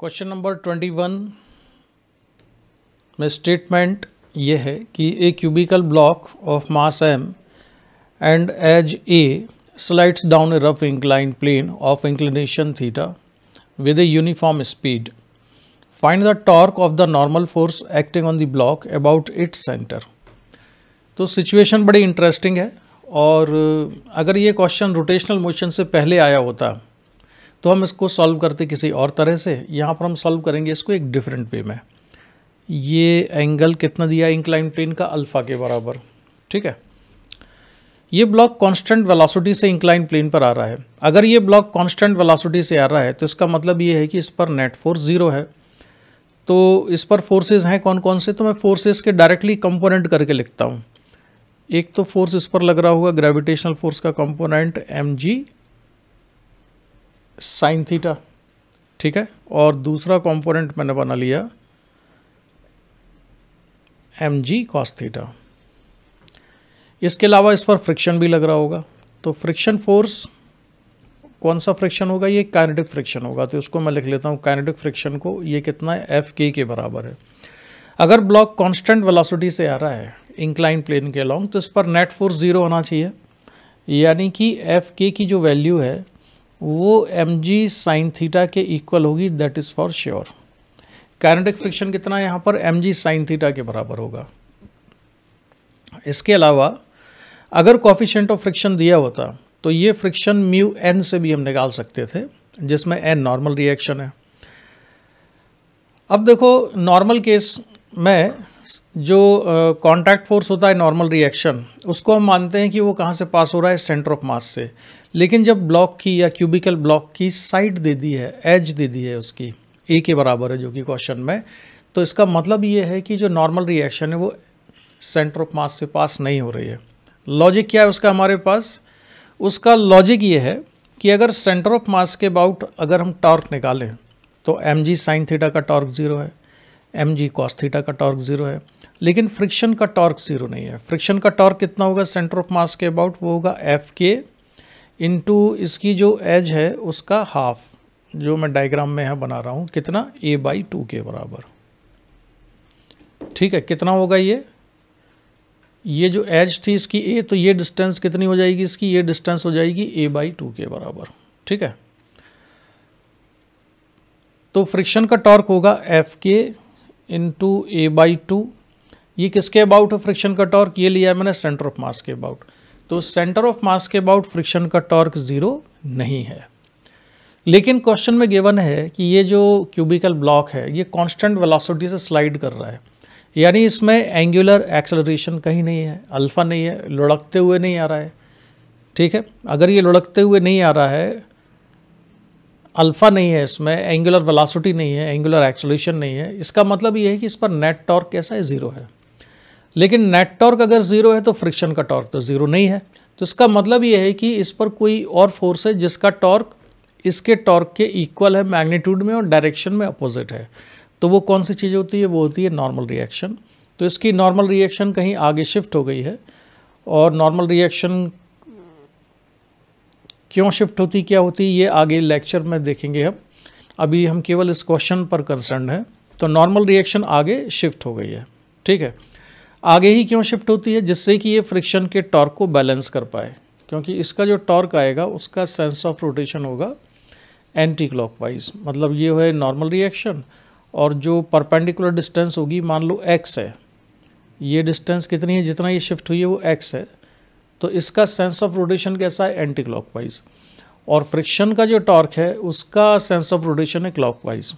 Question number twenty one में statement ये है कि a cubical block of mass M and edge a slides down a rough incline plane of inclination theta with a uniform speed find the torque of the normal force acting on the block about its centre तो situation बड़ी interesting है और अगर ये question rotational motion से पहले आया होता तो हम इसको सॉल्व करते किसी और तरह से यहाँ पर हम सॉल्व करेंगे इसको एक डिफरेंट वे में ये एंगल कितना दिया इंक्लाइन प्लेन का अल्फ़ा के बराबर ठीक है ये ब्लॉक कांस्टेंट वेलोसिटी से इंक्लाइन प्लेन पर आ रहा है अगर ये ब्लॉक कांस्टेंट वेलोसिटी से आ रहा है तो इसका मतलब ये है कि इस पर नेट फोर्स ज़ीरो है तो इस पर फोर्सेस हैं कौन कौन से तो मैं फोर्सेस के डायरेक्टली कंपोनेंट करके लिखता हूँ एक तो फोर्स इस पर लग रहा होगा ग्रेविटेशनल फोर्स का component M G sine theta ठीक है और दूसरा कंपोनेंट मैंने बना लिया एम जी कॉस थीटा इसके अलावा इस पर फ्रिक्शन भी लग रहा होगा तो फ्रिक्शन फोर्स कौन सा फ्रिक्शन होगा ये काइनेटिक फ्रिक्शन होगा तो इसको मैं लिख लेता हूँ काइनेटिक फ्रिक्शन को ये कितना है एफ के के बराबर है अगर ब्लॉक कांस्टेंट वेलोसिटी से आ रहा है इंक्लाइन प्लेन के अलॉन्ग तो इस पर नेट फोर्स ज़ीरो होना चाहिए यानी कि एफ के की जो वैल्यू है वो एम जी साइन थीटा के इक्वल होगी that is for sure kinetic friction कितना यहाँ पर एम जी साइन थीटा के बराबर होगा इसके अलावा अगर कॉफिशेंट ऑफ फ्रिक्शन दिया होता तो ये फ्रिक्शन म्यू एन से भी हम निकाल सकते थे जिसमें एन नॉर्मल रिएक्शन है अब देखो नॉर्मल केस में जो कांटेक्ट uh, फोर्स होता है नॉर्मल रिएक्शन उसको हम मानते हैं कि वो कहाँ से पास हो रहा है सेंटर ऑफ मास से लेकिन जब ब्लॉक की या क्यूबिकल ब्लॉक की साइड दे दी है एज दे दी है उसकी ए के बराबर है जो कि क्वेश्चन में तो इसका मतलब ये है कि जो नॉर्मल रिएक्शन है वो सेंटर ऑफ मास से पास नहीं हो रही है लॉजिक क्या है उसका हमारे पास उसका लॉजिक ये है कि अगर सेंटर ऑफ मास के अबाउट अगर हम टॉर्क निकालें तो एम जी साइन थीटा का टॉर्क ज़ीरो है एम जी कॉस थीटा का टॉर्क ज़ीरो है लेकिन फ्रिक्शन का टॉर्क ज़ीरो नहीं है फ्रिक्शन का टॉर्क कितना होगा सेंटर ऑफ मास के अबाउट वो होगा एफ के इनटू इसकी जो एज है उसका हाफ जो मैं डायग्राम में है बना रहा हूँ कितना ए बाई टू के बराबर ठीक है कितना होगा ये ये जो एज थी इसकी ए तो ये डिस्टेंस कितनी हो जाएगी इसकी ये डिस्टेंस हो जाएगी ए बाई टू के बराबर ठीक है तो फ्रिक्शन का टॉर्क होगा एफ के इंटू ए बाई टू ये किसके अबाउट है फ्रिक्शन का टॉर्क ये लिया है मैंने सेंटर ऑफ मास के अबाउट तो सेंटर ऑफ मास के अबाउट फ्रिक्शन का टॉर्क ज़ीरो नहीं है लेकिन क्वेश्चन में गिवन है कि ये जो क्यूबिकल ब्लॉक है ये कांस्टेंट वेलोसिटी से स्लाइड कर रहा है यानी इसमें एंगुलर एक्सलरेशन कहीं नहीं है अल्फ़ा नहीं है लुढ़कते हुए नहीं आ रहा है ठीक है अगर ये लुढ़कते हुए नहीं आ रहा है अल्फ़ा नहीं है इसमें एंगुलर वेलोसिटी नहीं है एंगुलर एक्सलेशन नहीं है इसका मतलब ये है कि इस पर नेट टॉर्क कैसा है ज़ीरो है लेकिन नेट टॉर्क अगर ज़ीरो है तो फ्रिक्शन का टॉर्क तो ज़ीरो नहीं है तो इसका मतलब ये है कि इस पर कोई और फोर्स है जिसका टॉर्क इसके टॉर्क के इक्वल है मैग्नीट्यूड में और डायरेक्शन में अपोजिट है तो वो कौन सी चीज़ होती है वो होती है नॉर्मल रिएक्शन तो इसकी नॉर्मल रिएक्शन कहीं आगे शिफ्ट हो गई है और नॉर्मल रिएक्शन क्यों शिफ्ट होती क्या होती ये आगे लेक्चर में देखेंगे हम अभी हम केवल इस क्वेश्चन पर कंसर्न हैं तो नॉर्मल रिएक्शन आगे शिफ्ट हो गई है ठीक है आगे ही क्यों शिफ्ट होती है जिससे कि ये फ्रिक्शन के टॉर्क को बैलेंस कर पाए क्योंकि इसका जो टॉर्क आएगा उसका सेंस ऑफ रोटेशन होगा एंटी क्लॉकवाइज मतलब ये है नॉर्मल रिएक्शन और जो परपेंडिकुलर डिस्टेंस होगी मान लो एक्स है ये डिस्टेंस कितनी है जितना ये शिफ्ट हुई है वो एक्स है तो इसका सेंस ऑफ रोटेशन कैसा है एंटी क्लॉकवाइज और फ्रिक्शन का जो टॉर्क है उसका सेंस ऑफ रोटेशन है क्लॉकवाइज़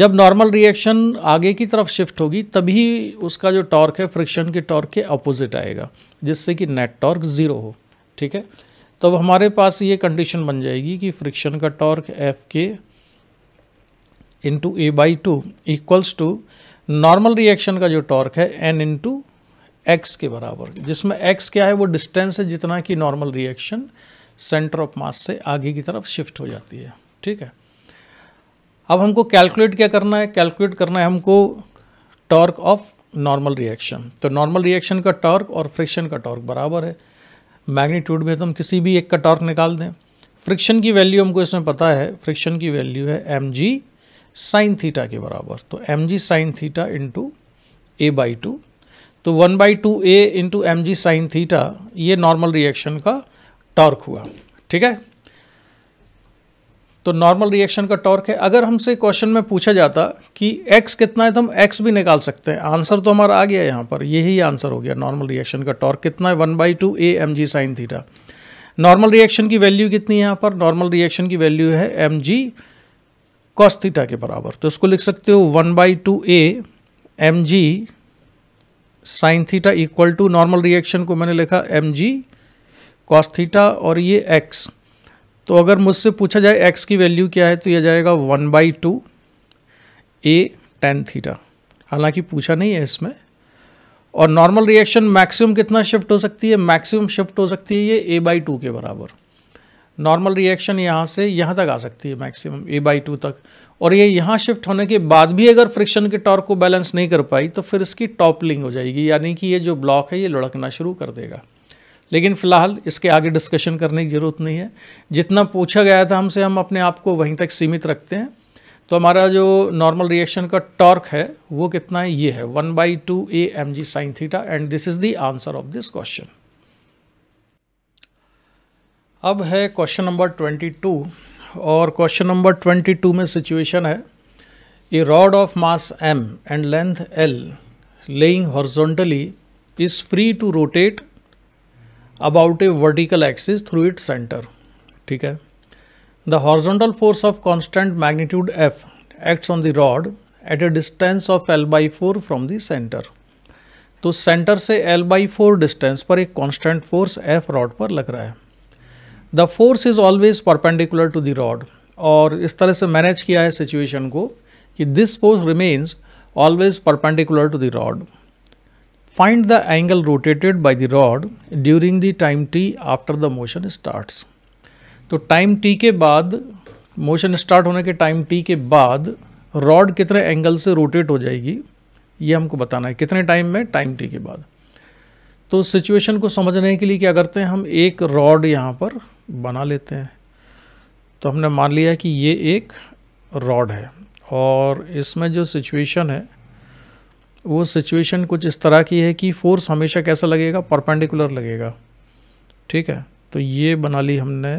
जब नॉर्मल रिएक्शन आगे की तरफ शिफ्ट होगी तभी उसका जो टॉर्क है फ्रिक्शन के टॉर्क के अपोजिट आएगा जिससे कि नेट टॉर्क ज़ीरो हो ठीक है तब हमारे पास ये कंडीशन बन जाएगी कि फ्रिक्शन का टॉर्क एफ के into a by two equals to normal reaction का जो टॉर्क है एन इंटू एक्स के बराबर जिसमें एक्स क्या है वो डिस्टेंस है जितना कि normal reaction centre of mass से आगे की तरफ शिफ्ट हो जाती है ठीक है अब हमको कैलकुलेट क्या करना है कैलकुलेट करना है हमको टॉर्क ऑफ नॉर्मल रिएक्शन तो नॉर्मल रिएक्शन का टॉर्क और फ्रिक्शन का टॉर्क बराबर है मैग्नीट्यूड में तो हम किसी भी एक का टॉर्क निकाल दें फ्रिक्शन की वैल्यू हमको इसमें पता है फ्रिक्शन की वैल्यू है एम जी साइन थीटा के बराबर तो M G sine theta into a by two तो one by two a into M G sine theta ये नॉर्मल रिएक्शन का टॉर्क हुआ ठीक है तो नॉर्मल रिएक्शन का टॉर्क है अगर हमसे क्वेश्चन में पूछा जाता कि एक्स कितना है तो हम एक्स भी निकाल सकते हैं आंसर तो हमारा आ गया यहाँ पर यही आंसर हो गया नॉर्मल रिएक्शन का टॉर्क कितना है one by two a M G sine theta normal reaction की वैल्यू कितनी है यहाँ पर नॉर्मल रिएक्शन की वैल्यू है एम जी कॉस थीटा के बराबर तो इसको लिख सकते हो one by two a M G sine theta equal to normal reaction को मैंने लिखा एम जी कॉस थीटा और ये एक्स तो अगर मुझसे पूछा जाए x की वैल्यू क्या है तो यह जाएगा one by two a tan theta हालांकि पूछा नहीं है इसमें और नॉर्मल रिएक्शन मैक्सिमम कितना शिफ्ट हो सकती है मैक्सिमम शिफ्ट हो सकती है ये ए बाई टू के बराबर नॉर्मल रिएक्शन यहाँ से यहाँ तक आ सकती है मैक्सिमम ए बाई टू तक और ये यहाँ शिफ्ट होने के बाद भी अगर फ्रिक्शन के टॉर्क को बैलेंस नहीं कर पाई तो फिर इसकी टॉपलिंग हो जाएगी यानी कि ये जो ब्लॉक है ये लुढ़कना शुरू कर देगा लेकिन फ़िलहाल इसके आगे डिस्कशन करने की ज़रूरत नहीं है जितना पूछा गया था हमसे हम अपने आप को वहीं तक सीमित रखते हैं तो हमारा जो नॉर्मल रिएक्शन का टॉर्क है वो कितना है ये है one by two a M G sine theta and this is the answer of this question अब है क्वेश्चन नंबर ट्वेंटी टू और क्वेश्चन नंबर ट्वेंटी टू में सिचुएशन है a rod of mass M and length L lying horizontally is free to rotate about a vertical axis through it centre ठीक है the horizontal force of constant magnitude F acts on the rod at A distance of L by four from the centre तो centre से L by four distance पर एक constant force F rod पर लग रहा है the force is always perpendicular to the rod और इस तरह से मैनेज किया है सिचुएशन को कि this force remains always perpendicular to the rod Find the angle rotated by the rod during the time t after the motion starts. तो time t के बाद मोशन स्टार्ट होने के टाइम t के बाद रॉड कितने एंगल से rotate हो जाएगी ये हमको बताना है कितने टाइम में टाइम टी के बाद तो सिचुएशन को समझने के लिए क्या करते हैं हम एक रॉड यहाँ पर बना लेते हैं तो हमने मान लिया कि ये एक रॉड है और इसमें जो सिचुएशन है वो सिचुएशन कुछ इस तरह की है कि फोर्स हमेशा कैसा लगेगा परपेंडिकुलर लगेगा ठीक है तो ये बना ली हमने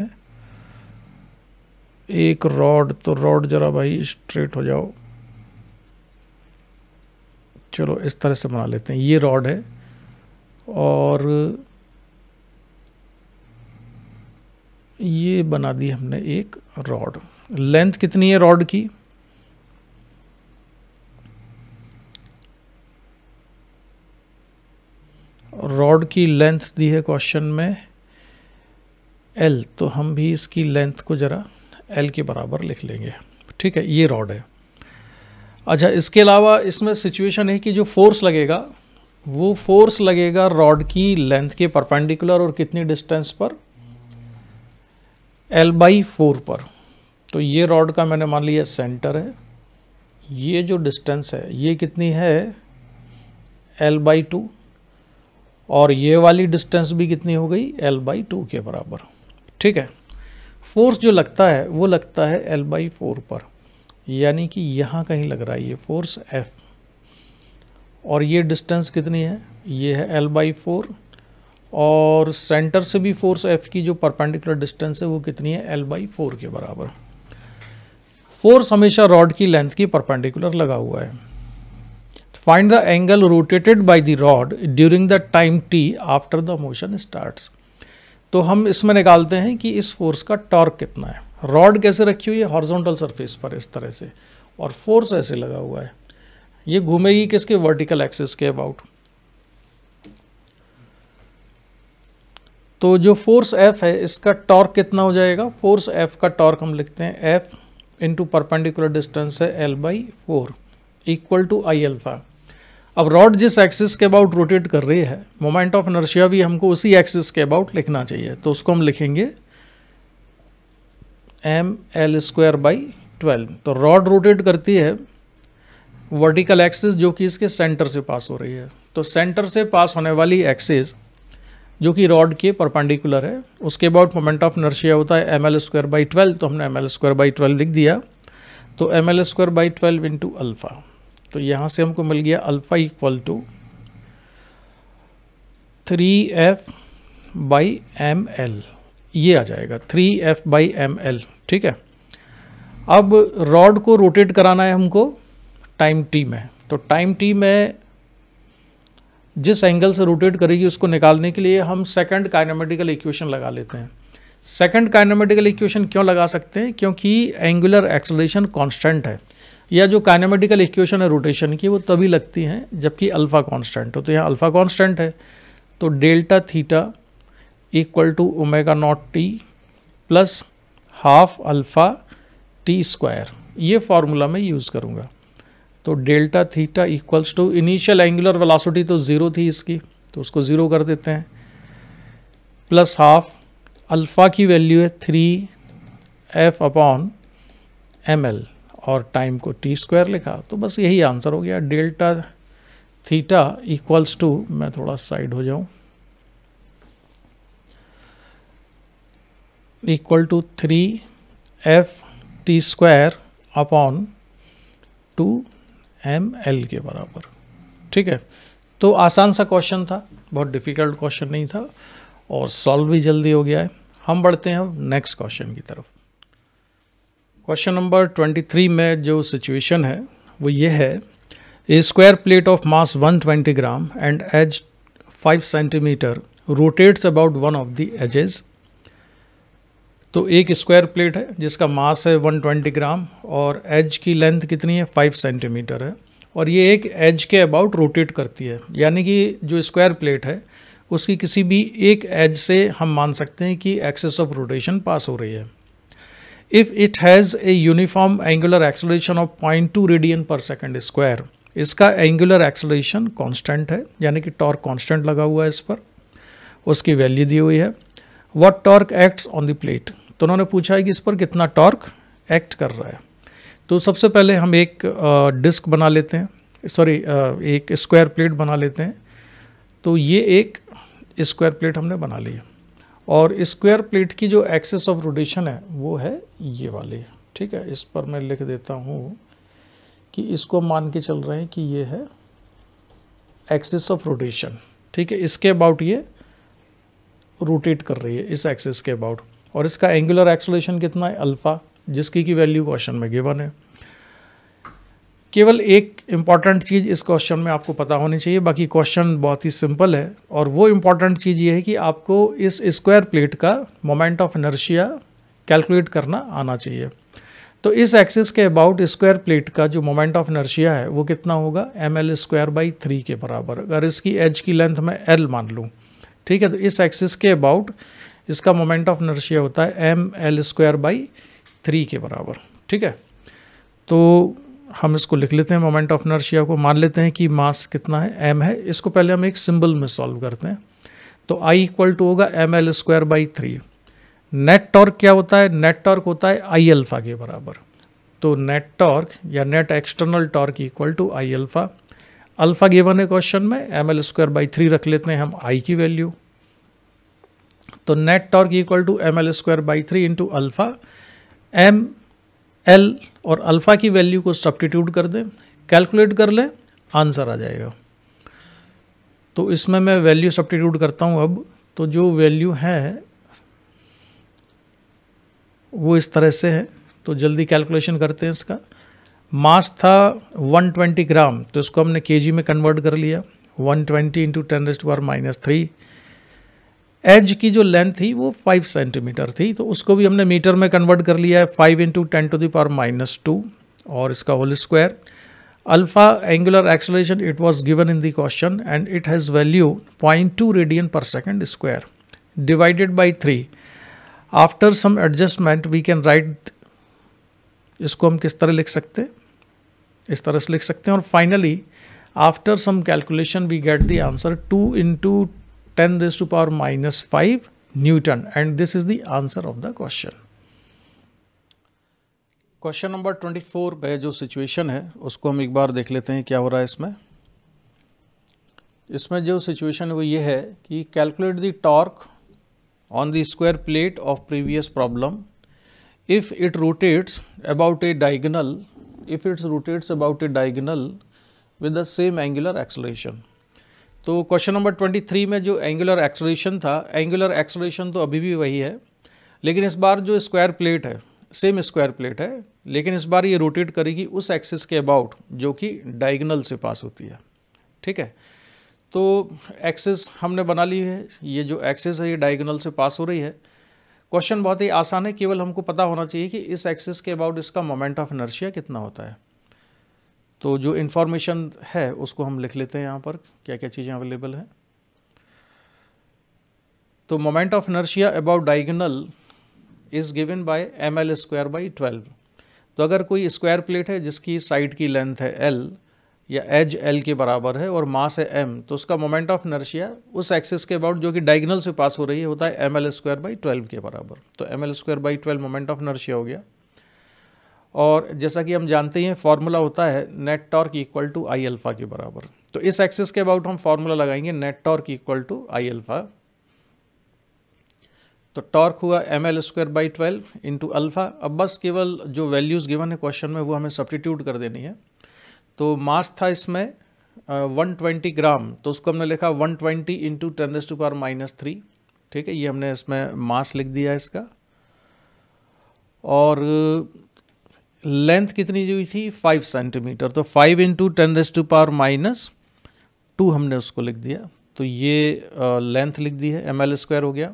एक रॉड तो रॉड जरा भाई स्ट्रेट हो जाओ चलो इस तरह से बना लेते हैं ये रॉड है और ये बना दी हमने एक रॉड लेंथ कितनी है रॉड की रॉड की लेंथ दी है क्वेश्चन में एल तो हम भी इसकी लेंथ को ज़रा एल के बराबर लिख लेंगे ठीक है ये रॉड है अच्छा इसके अलावा इसमें सिचुएशन है कि जो फोर्स लगेगा वो फोर्स लगेगा रॉड की लेंथ के परपेंडिकुलर और कितनी डिस्टेंस पर एल बाई फोर पर तो ये रॉड का मैंने मान लिया सेंटर है ये जो डिस्टेंस है ये कितनी है एल बाई टू और ये वाली डिस्टेंस भी कितनी हो गई एल बाई टू के बराबर ठीक है फोर्स जो लगता है वो लगता है एल बाई फोर पर यानी कि यहाँ कहीं लग रहा है ये फोर्स एफ और ये डिस्टेंस कितनी है ये है एल बाई फोर और सेंटर से भी फोर्स एफ की जो परपेंडिकुलर डिस्टेंस है वो कितनी है एल बाई फोर के बराबर फोर्स हमेशा रॉड की लेंथ की परपेंडिकुलर लगा हुआ है Find the angle rotated by the rod during the time t after the motion starts. तो हम इसमें निकालते हैं कि इस फोर्स का टॉर्क कितना है रॉड कैसे रखी हुई है हॉर्जोंटल सरफेस पर इस तरह से और फोर्स ऐसे लगा हुआ है ये घूमेगी किसके वर्टिकल एक्सिस के अबाउट तो जो फोर्स एफ है इसका टॉर्क कितना हो जाएगा फोर्स एफ का टॉर्क हम लिखते हैं एफ इंटू परपेंडिकुलर डिस्टेंस है L by four equal to I alpha अब रॉड जिस एक्सिस के अबाउट रोटेट कर रही है मोमेंट ऑफ नर्शिया भी हमको उसी एक्सिस के अबाउट लिखना चाहिए तो उसको हम लिखेंगे M L square by twelve तो रॉड रोटेट करती है वर्टिकल एक्सिस जो कि इसके सेंटर से पास हो रही है तो सेंटर से पास होने वाली एक्सिस जो कि रॉड के परपेंडिकुलर है उसके अबाउट मोमेंट ऑफ नर्शिया होता है M L square by twelve तो हमने M L square by twelve लिख दिया तो M L square by twelve into alpha तो यहाँ से हमको मिल गया alpha equal to three F by M L ये आ जाएगा three F by M L ठीक है अब रॉड को रोटेट कराना है हमको टाइम टी में तो टाइम टी में जिस एंगल से रोटेट करेगी उसको निकालने के लिए हम सेकंड काइनामेटिकल इक्वेशन लगा लेते हैं सेकंड काइनामेटिकल इक्वेशन क्यों लगा सकते हैं क्योंकि एंगुलर एक्सलेशन कांस्टेंट है या जो काइनामेटिकल इक्वेशन है रोटेशन की वो तभी लगती हैं जबकि अल्फ़ा कांस्टेंट हो तो यहाँ अल्फ़ा कांस्टेंट है तो delta theta equal to omega naught T plus half alpha T square ये फार्मूला मैं यूज़ करूँगा तो delta theta equals to initial angular velocity तो ज़ीरो थी इसकी तो उसको ज़ीरो कर देते हैं प्लस हाफ अल्फ़ा की वैल्यू है three F upon M L और टाइम को टी स्क्वायर लिखा तो बस यही आंसर हो गया डेल्टा थीटा इक्वल्स टू मैं थोड़ा साइड हो जाऊं equal to three F T square upon two M L के बराबर ठीक है तो आसान सा क्वेश्चन था बहुत डिफ़िकल्ट क्वेश्चन नहीं था और सॉल्व भी जल्दी हो गया है हम बढ़ते हैं नेक्स्ट क्वेश्चन की तरफ क्वेश्चन नंबर 23 में जो सिचुएशन है वो ये है a square plate of mass 120 gram and edge 5 centimetre rotates about one of the edges तो एक स्क्वायर प्लेट है जिसका मास है 120 ग्राम और एज की लेंथ कितनी है 5 सेंटीमीटर है और ये एक एज के अबाउट रोटेट करती है यानी कि जो स्क्वायर प्लेट है उसकी किसी भी एक एज से हम मान सकते हैं कि एक्सेस ऑफ रोटेशन पास हो रही है if it has a uniform angular acceleration of 0.2 radian per second square इसका एंगुलर एक्सलेशन कांस्टेंट है यानी कि टॉर्क कांस्टेंट लगा हुआ है इस पर उसकी वैल्यू दी हुई है what torque acts on the plate तो उन्होंने पूछा है कि इस पर कितना टॉर्क एक्ट कर रहा है तो सबसे पहले हम एक डिस्क बना लेते हैं सॉरी एक स्क्वायर प्लेट बना लेते हैं तो ये एक स्क्वायर प्लेट हमने बना ली है और स्क्वायर प्लेट की जो एक्सेस ऑफ रोटेशन है वो है ये वाली ठीक है इस पर मैं लिख देता हूँ कि इसको मान के चल रहे हैं कि ये है एक्सेस ऑफ रोटेशन ठीक है इसके अबाउट ये रोटेट कर रही है इस एक्सेस के अबाउट और इसका एंगुलर एक्सोलेशन कितना है अल्फ़ा जिसकी की वैल्यू क्वेश्चन में गिवन है केवल एक इम्पॉर्टेंट चीज़ इस क्वेश्चन में आपको पता होनी चाहिए बाकी क्वेश्चन बहुत ही सिंपल है और वो इम्पॉर्टेंट चीज़ ये है कि आपको इस स्क्वायर प्लेट का मोमेंट ऑफ इनर्शिया कैलकुलेट करना आना चाहिए तो इस एक्सिस के अबाउट स्क्वायर प्लेट का जो मोमेंट ऑफ इनर्शिया है वो कितना होगा M L square by three के बराबर अगर इसकी एज की लेंथ मैं एल मान लूँ ठीक है तो इस एक्सिस के अबाउट इसका मोमेंट ऑफ इनर्शिया होता है M L square by three के बराबर ठीक है तो हम इसको लिख लेते हैं मोमेंट ऑफ नर्शिया को मान लेते हैं कि मास कितना है एम है इसको पहले हम एक सिंबल में सॉल्व करते हैं तो आई इक्वल टू होगा M L square by three net torque क्या होता है नेट टॉर्क होता है आई अल्फ़ा के बराबर तो नेट टॉर्क या net external torque equal to I alpha alpha given है क्वेश्चन में M L square by three रख लेते हैं हम आई की वैल्यू तो net torque equal to M L square by three into alpha M L और अल्फ़ा की वैल्यू को सब्टीट्यूट कर दें कैलकुलेट कर लें आंसर आ जाएगा तो इसमें मैं वैल्यू सब्टीट्यूट करता हूँ अब तो जो वैल्यू है वो इस तरह से है तो जल्दी कैलकुलेशन करते हैं इसका मास था 120 ग्राम तो इसको हमने केजी में कन्वर्ट कर लिया 120 twenty into ten raised power minus three edge की जो लेंथ थी वो फाइव सेंटीमीटर थी तो उसको भी हमने मीटर में कन्वर्ट कर लिया है five into ten to the power minus two और इसका whole square alpha angular acceleration it was given in the question and it has value point two radian per second square divided by three after some adjustment we can write इसको हम किस तरह लिख सकते इस तरह से लिख सकते हैं और finally after some calculation we get the answer two into 10 raised to power minus 5 Newton and this is the answer of the question. Question number 24 पे जो सिचुएशन है उसको हम एक बार देख लेते हैं क्या हो रहा है इसमें इसमें जो सिचुएशन वो ये है कि calculate the torque on the square plate of previous problem if it rotates about a diagonal if it's rotates about a diagonal with the same angular acceleration तो क्वेश्चन नंबर ट्वेंटी थ्री में जो angular acceleration था angular acceleration तो अभी भी वही है लेकिन इस बार जो स्क्वायर प्लेट है सेम स्क्वायर प्लेट है लेकिन इस बार ये रोटेट करेगी उस एक्सिस के अबाउट जो कि डायगनल से पास होती है ठीक है तो एक्सिस हमने बना ली है ये जो एक्सिस है ये डायगनल से पास हो रही है क्वेश्चन बहुत ही आसान है केवल हमको पता होना चाहिए कि इस एक्सिस के अबाउट इसका मोमेंट ऑफ इनर्शिया कितना होता है तो जो इन्फॉर्मेशन है उसको हम लिख लेते हैं यहाँ पर क्या क्या चीज़ें अवेलेबल हैं तो moment of inertia about diagonal is given by M L square by twelve तो अगर कोई स्क्वायर प्लेट है जिसकी साइड की लेंथ है एल या एज एल के बराबर है और मास है एम तो उसका मोमेंट ऑफ नर्शिया उस एक्सिस के अबाउट जो कि डाइगनल से पास हो रही है होता है M L square by twelve के बराबर तो M L square by twelve moment of inertia हो गया और जैसा कि हम जानते हैं फार्मूला होता है net torque equal to I alpha के बराबर तो इस एक्सिस के अबाउट हम फार्मूला लगाएंगे net torque equal to I alpha तो टॉर्क हुआ M L square by twelve into alpha अब बस केवल जो वैल्यूज़ गिवन है क्वेश्चन में वो हमें सब्टीट्यूट कर देनी है तो मास था इसमें वन ट्वेंटी ग्राम तो उसको हमने लिखा one twenty into ten to power minus three ठीक है ये हमने इसमें मास लिख दिया इसका और लेंथ कितनी दी हुई थी फाइव सेंटीमीटर तो five into ten raise to power minus two हमने उसको लिख दिया तो ये लेंथ लिख दी है एम एल स्क्वायर हो गया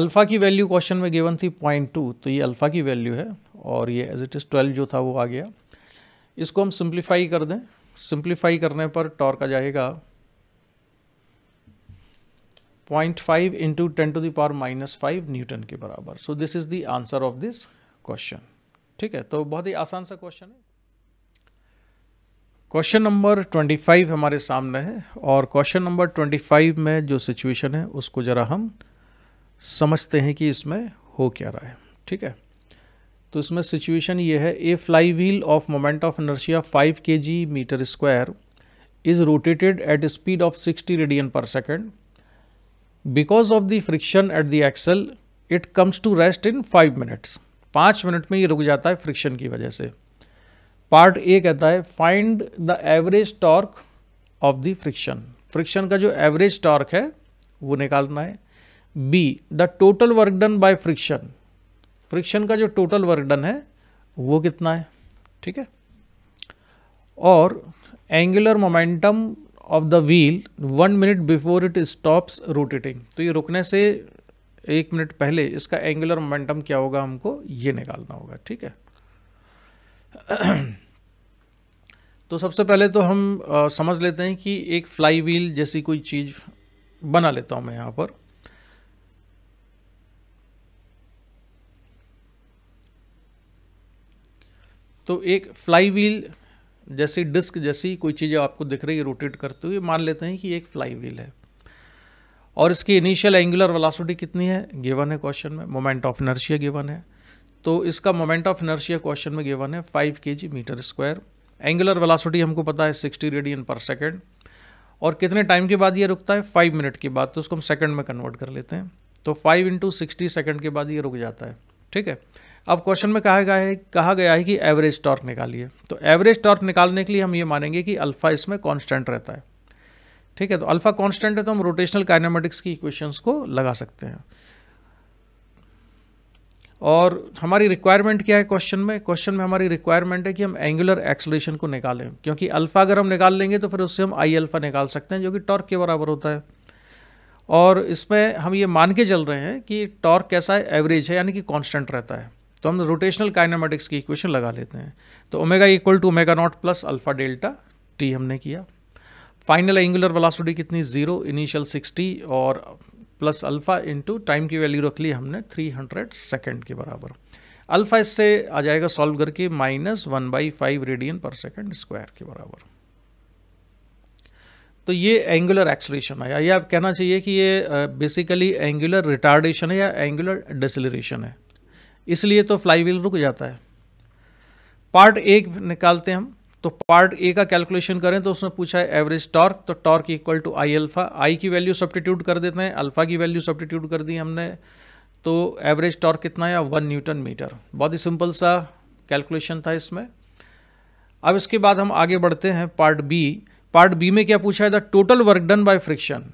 अल्फ़ा की वैल्यू क्वेश्चन में गिवन थी पॉइंट टू तो ये अल्फ़ा की वैल्यू है और ये एज इट इज़ ट्वेल्व जो था वो आ गया इसको हम सिंप्लीफाई कर दें सिंप्लीफाई करने पर टॉर्क आ जाएगा point five into ten to the power minus five newton के बराबर so this is the answer of this question ठीक है तो बहुत ही आसान सा क्वेश्चन है क्वेश्चन नंबर 25 हमारे सामने है और क्वेश्चन नंबर 25 में जो सिचुएशन है उसको ज़रा हम समझते हैं कि इसमें हो क्या रहा है ठीक है तो इसमें सिचुएशन ये है a fly wheel of moment of inertia 5 K G metre square is rotated at speed of 60 radian per second because of the friction at the axle it comes to rest in five minutes पाँच मिनट में ये रुक जाता है friction की वजह से पार्ट ए कहता है find the average torque of the friction friction का जो एवरेज टॉर्क है वो निकालना है B the total work done by friction friction का जो टोटल वर्क डन है वो कितना है ठीक है और angular momentum of the wheel one minute before it stops rotating तो ये रुकने से एक मिनट पहले इसका एंगुलर मोमेंटम क्या होगा हमको ये निकालना होगा ठीक है तो सबसे पहले तो हम आ, समझ लेते हैं कि एक फ्लाई व्हील जैसी कोई चीज़ बना लेता हूं मैं यहां पर तो एक फ्लाई व्हील जैसी डिस्क जैसी कोई चीज़ आपको दिख रही है रोटेट करते हुए मान लेते हैं कि एक फ्लाई व्हील है और इसकी इनिशियल एंगुलर वेलोसिटी कितनी है गिवन है क्वेश्चन में मोमेंट ऑफ इनर्शिया गिवन है तो इसका मोमेंट ऑफ इनर्शिया क्वेश्चन में गिवन है five K G metre square angular velocity हमको पता है सिक्सटी रेडियन पर सेकेंड और कितने टाइम के बाद ये रुकता है फाइव मिनट के बाद तो उसको हम सेकेंड में कन्वर्ट कर लेते हैं तो फाइव इंटू सिक्सटी सेकेंड के बाद ये रुक जाता है ठीक है अब क्वेश्चन में कहा गया है कहा गया है कि एवरेज टॉर्क निकालिए तो एवरेज टॉर्क निकालने के लिए हम ये मानेंगे कि अल्फा इसमें कांस्टेंट रहता है ठीक है तो अल्फा कांस्टेंट है तो हम रोटेशनल काइनामेटिक्स की इक्वेशंस को लगा सकते हैं और हमारी रिक्वायरमेंट क्या है क्वेश्चन में क्वेश्चन में हमारी रिक्वायरमेंट है कि हम एंगुलर एक्सलेशन को निकालें क्योंकि अल्फा अगर हम निकाल लेंगे तो फिर उससे हम आई अल्फा निकाल सकते हैं जो कि टॉर्क के बराबर होता है और इसमें हम ये मान के चल रहे हैं कि टॉर्क कैसा है एवरेज है यानी कि कॉन्स्टेंट रहता है तो हम रोटेशनल काइनामेटिक्स की इक्वेशन लगा लेते हैं तो omega equal to omega naught plus alpha delta T हमने किया फाइनल एंगुलर वेलोसिटी कितनी जीरो इनिशियल 60 और प्लस अल्फा इनटू टाइम की वैल्यू रख ली हमने 300 सेकंड के बराबर अल्फा इससे आ जाएगा सॉल्व करके minus one by five radian per second square के बराबर तो ये एंगुलर एक्सलेशन है या आप कहना चाहिए कि ये बेसिकली एंगुलर रिटार्डेशन है या एंगुलर डिसलेशन है इसलिए तो फ्लाई व्हील रुक जाता है पार्ट एक निकालते हैं हम तो पार्ट ए का कैलकुलेशन करें तो उसने पूछा है एवरेज टॉर्क तो torque equal to I alpha I की वैल्यू सब्सटीट्यूट कर देते हैं अल्फ़ा की वैल्यू सब्सटीट्यूट कर दी हमने तो एवरेज टॉर्क कितना है वन न्यूटन मीटर बहुत ही सिंपल सा कैलकुलेशन था इसमें अब इसके बाद हम आगे बढ़ते हैं पार्ट बी पार्ट बी में क्या पूछा है the total work done by friction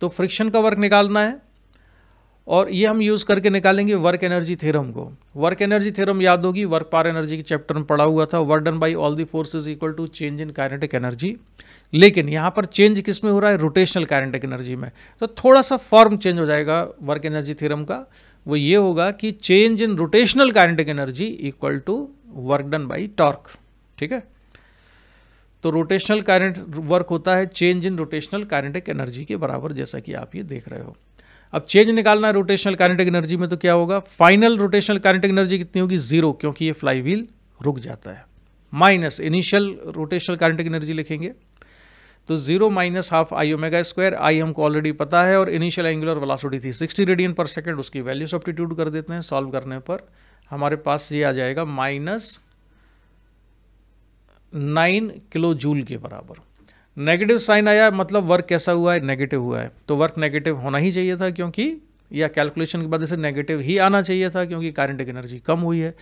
तो फ्रिक्शन का वर्क निकालना है और ये हम यूज़ करके निकालेंगे वर्क एनर्जी थ्योरम को वर्क एनर्जी थ्योरम याद होगी वर्क पार एनर्जी के चैप्टर में पढ़ा हुआ था work done by all the is equal to change in kinetic energy लेकिन यहाँ पर चेंज किस में हो रहा है रोटेशनल कारेंटिक एनर्जी में तो थोड़ा सा फॉर्म चेंज हो जाएगा वर्क एनर्जी थेरम का वो ये होगा कि change in rotational kinetic energy equal to work done by torque ठीक है तो रोटेशनल कारेंट वर्क होता है change in rotational kinetic energy के बराबर जैसा कि आप ये देख रहे हो अब चेंज निकालना है रोटेशनल काइनेटिक एनर्जी में तो क्या होगा फाइनल रोटेशनल काइनेटिक एनर्जी कितनी होगी जीरो क्योंकि ये फ्लाई व्हील रुक जाता है minus initial rotational kinetic energy लिखेंगे तो zero minus half I omega square I हमको ऑलरेडी पता है और इनिशियल एंगुलर वेलोसिटी थी 60 रेडियन पर सेकंड उसकी वैल्यू सब्टीट्यूट कर देते हैं सॉल्व करने पर हमारे पास ये आ जाएगा माइनस नाइन किलो जूल के बराबर नेगेटिव साइन आया मतलब वर्क कैसा हुआ है नेगेटिव हुआ है तो वर्क नेगेटिव होना ही चाहिए था क्योंकि या कैलकुलेशन के बाद इसे नेगेटिव ही आना चाहिए था क्योंकि कारंटिक एनर्जी कम हुई है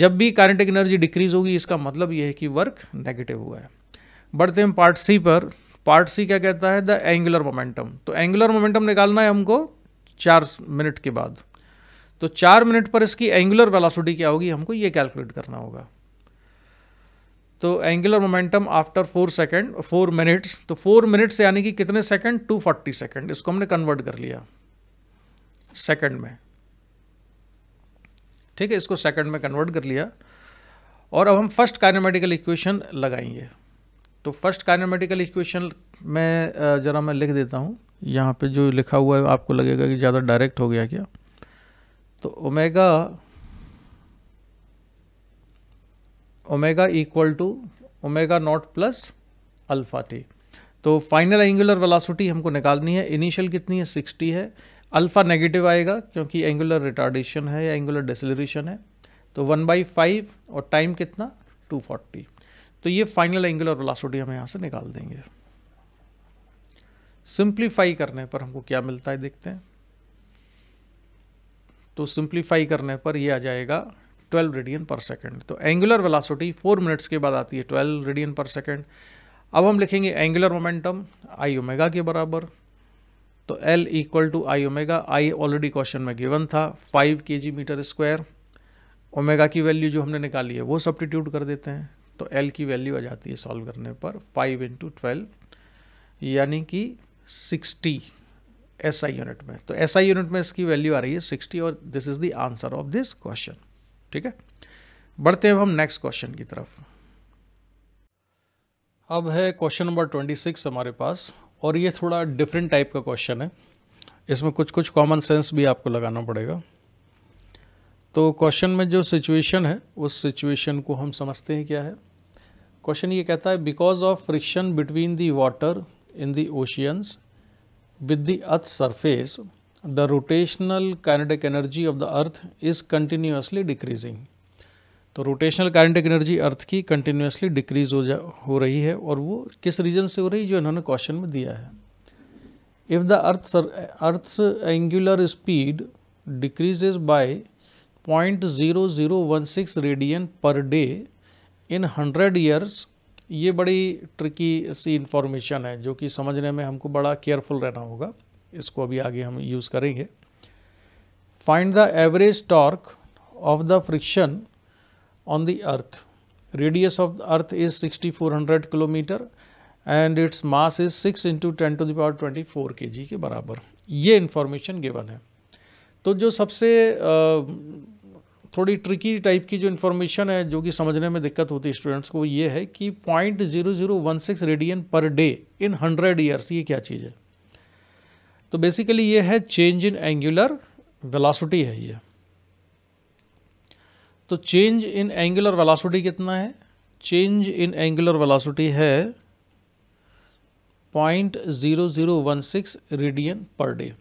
जब भी कारंटिक एनर्जी डिक्रीज होगी इसका मतलब यह है कि वर्क नेगेटिव हुआ है बढ़ते हैं पार्ट सी पर पार्ट सी क्या कहता है द एंगुलर मोमेंटम तो एंगुलर मोमेंटम निकालना है हमको चार मिनट के बाद तो चार मिनट पर इसकी एंगुलर वेलासिटी क्या होगी हमको ये कैलकुलेट करना होगा तो angular momentum after four second four minutes तो फोर मिनट्स यानी कि कितने सेकेंड टू फोर्टी सेकेंड इसको हमने कन्वर्ट कर लिया सेकेंड में ठीक है इसको सेकेंड में कन्वर्ट कर लिया और अब हम फर्स्ट काइनेमेटिकल इक्वेशन लगाएंगे तो फर्स्ट काइनेमेटिकल इक्वेशन में ज़रा मैं लिख देता हूँ यहाँ पे जो लिखा हुआ है आपको लगेगा कि ज़्यादा डायरेक्ट हो गया क्या तो omega omega equal to omega naught plus alpha T तो फाइनल एंगुलर वेलासिटी हमको निकालनी है इनिशियल कितनी है 60 है अल्फा नेगेटिव आएगा क्योंकि एंगुलर रिटार्डेशन है या एंगुलर डिसलरेशन है तो वन बाई फाइव और टाइम कितना 240 तो ये फाइनल एंगुलर वेलासिटी हम यहाँ से निकाल देंगे सिंप्लीफाई करने पर हमको क्या मिलता है देखते हैं तो सिंप्लीफाई करने पर ये आ जाएगा 12 रेडियन पर सेकेंड तो एंगुलर वेलासिटी 4 मिनट्स के बाद आती है 12 रेडियन पर सेकेंड अब हम लिखेंगे एंगुलर मोमेंटम आई ओमेगा के बराबर तो L equal to I omega I already question में गिवन था 5 K G metre square omega की वैल्यू जो हमने निकाली है वो सब्टीट्यूट कर देते हैं तो एल की वैल्यू आ जाती है सॉल्व करने पर फाइव इंटू ट्वेल्व यानी कि सिक्सटी एस SI यूनिट में तो एस SI यूनिट में इसकी वैल्यू आ रही है 60 और this is the answer of this question ठीक है बढ़ते हैं हम नेक्स्ट क्वेश्चन की तरफ अब है क्वेश्चन नंबर ट्वेंटी सिक्स हमारे पास और ये थोड़ा डिफरेंट टाइप का क्वेश्चन है इसमें कुछ कुछ कॉमन सेंस भी आपको लगाना पड़ेगा तो क्वेश्चन में जो सिचुएशन है उस सिचुएशन को हम समझते हैं क्या है क्वेश्चन ये कहता है because of friction between the water in the oceans with the earth surface the rotational kinetic energy of the earth is continuously decreasing तो रोटेशनल काइनेटिक एनर्जी अर्थ की कंटिन्यूसली डिक्रीज हो जा हो रही है और वो किस रीजन से हो रही है जो इन्होंने क्वेश्चन में दिया है if the earth earth angular speed decreases by point zero zero one six radian per day in hundred years ये बड़ी ट्रिकी सी इंफॉर्मेशन है जो कि समझने में हमको बड़ा केयरफुल रहना होगा इसको अभी आगे हम यूज़ करेंगे find the average torque of the friction on the earth radius of the earth is 6400 kilometre and its mass is 6 into ten to the power twenty four K G के बराबर ये इन्फॉर्मेशन गिवन है तो जो सबसे थोड़ी tricky type की जो इन्फॉर्मेशन है जो कि समझने में दिक्कत होती है स्टूडेंट्स को ये है कि point zero zero one six radian per day in hundred years ये क्या चीज़ है तो बेसिकली ये है चेंज इन एंगुलर वेलासिटी है ये तो चेंज इन एंगुलर वेलासिटी कितना है चेंज इन एंगुलर वेलासिटी है point zero zero one six radian per day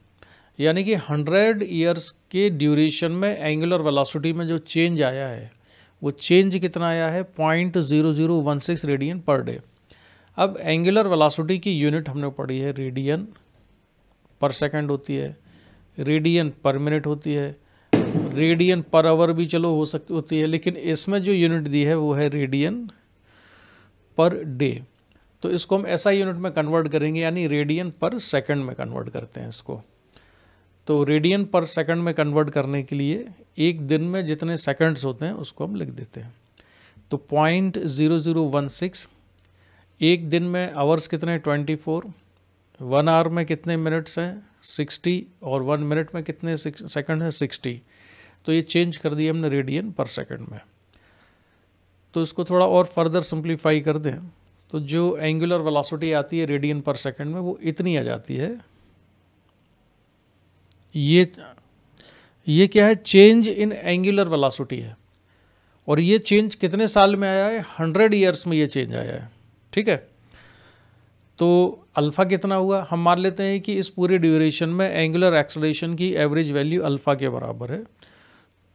यानी कि हंड्रेड ईयर्स के ड्यूरेशन में एंगुलर वेलासिटी में जो चेंज आया है वो चेंज कितना आया है point zero zero one six radian per day अब एंगुलर वेलासिटी की यूनिट हमने पढ़ी है रेडियन पर सेकंड होती है रेडियन पर मिनट होती है रेडियन पर आवर भी चलो हो सकती होती है लेकिन इसमें जो यूनिट दी है वो है रेडियन पर डे तो इसको हम ऐसा यूनिट में कन्वर्ट करेंगे यानी रेडियन पर सेकंड में कन्वर्ट करते हैं इसको तो रेडियन पर सेकंड में कन्वर्ट करने के लिए एक दिन में जितने सेकंड्स होते हैं उसको हम लिख देते हैं तो point zero zero one six एक दिन में आवर्स कितने ट्वेंटी फोर वन आवर में कितने मिनट्स हैं सिक्सटी और वन मिनट में कितने सेकंड हैं सिक्सटी तो ये चेंज कर दिए हमने रेडियन पर सेकंड में तो इसको थोड़ा और फर्दर सिंप्लीफाई कर दें तो जो एंगुलर वेलोसिटी आती है रेडियन पर सेकंड में वो इतनी आ जाती है ये ये क्या है चेंज इन एंगुलर वेलोसिटी है और ये चेंज कितने साल में आया है हंड्रेड ईयर्स में ये चेंज आया है ठीक है तो अल्फ़ा कितना हुआ हम मान लेते हैं कि इस पूरे ड्यूरेशन में एंगुलर एक्सलेशन की एवरेज वैल्यू अल्फ़ा के बराबर है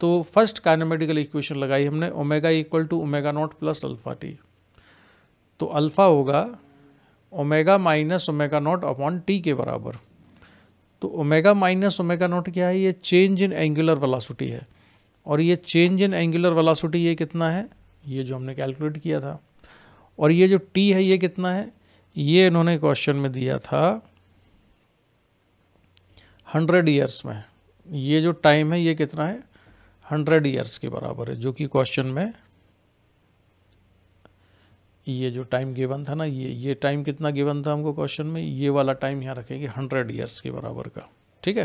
तो फर्स्ट काइनेमेटिकल इक्वेशन लगाई हमने omega equal to omega naught plus alpha T तो अल्फ़ा होगा omega minus omega naught upon T के बराबर तो ओमेगा माइनस ओमेगा नॉट क्या है ये चेंज इन एंगुलर वलासुटी है और ये चेंज इन एंगुलर वलासुटी ये कितना है ये जो हमने कैलकुलेट किया था और ये जो टी है ये कितना है ये इन्होंने क्वेश्चन में दिया था हंड्रेड ईयर्स में ये जो टाइम है ये कितना है हंड्रेड ईयर्स के बराबर है जो कि क्वेश्चन में ये जो टाइम गिवन था ना ये ये टाइम कितना गिवन था हमको क्वेश्चन में ये वाला टाइम यहाँ रखेंगे हंड्रेड ईयर्स के बराबर का ठीक है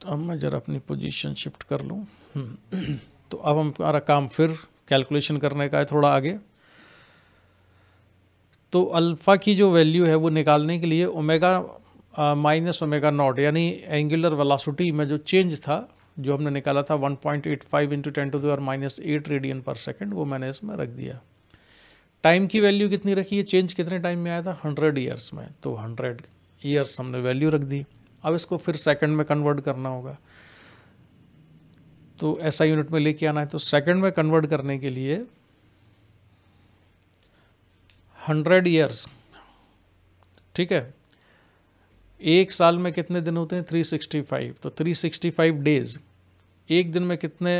तो अब मैं ज़रा अपनी पोजीशन शिफ्ट कर लूँ हम्म। तो अब हमारा काम फिर कैलकुलेशन करने का है थोड़ा आगे तो अल्फ़ा की जो वैल्यू है वो निकालने के लिए ओमेगा माइनस ओमेगा नॉट यानी एंगुलर वेलासिटी में जो चेंज था जो हमने निकाला था 1.85 point eight five into ten to the minus eight radian per second वो मैंने इसमें रख दिया टाइम की वैल्यू कितनी रखी है चेंज कितने टाइम में आया था हंड्रेड ईयर्स में तो हंड्रेड ईयर्स हमने वैल्यू रख दी अब इसको फिर सेकेंड में कन्वर्ट करना होगा तो ऐसा यूनिट में लेके आना है तो सेकेंड में कन्वर्ट करने के लिए हंड्रेड ईयर्स ठीक है एक साल में कितने दिन होते हैं 365 तो 365 डेज एक दिन में कितने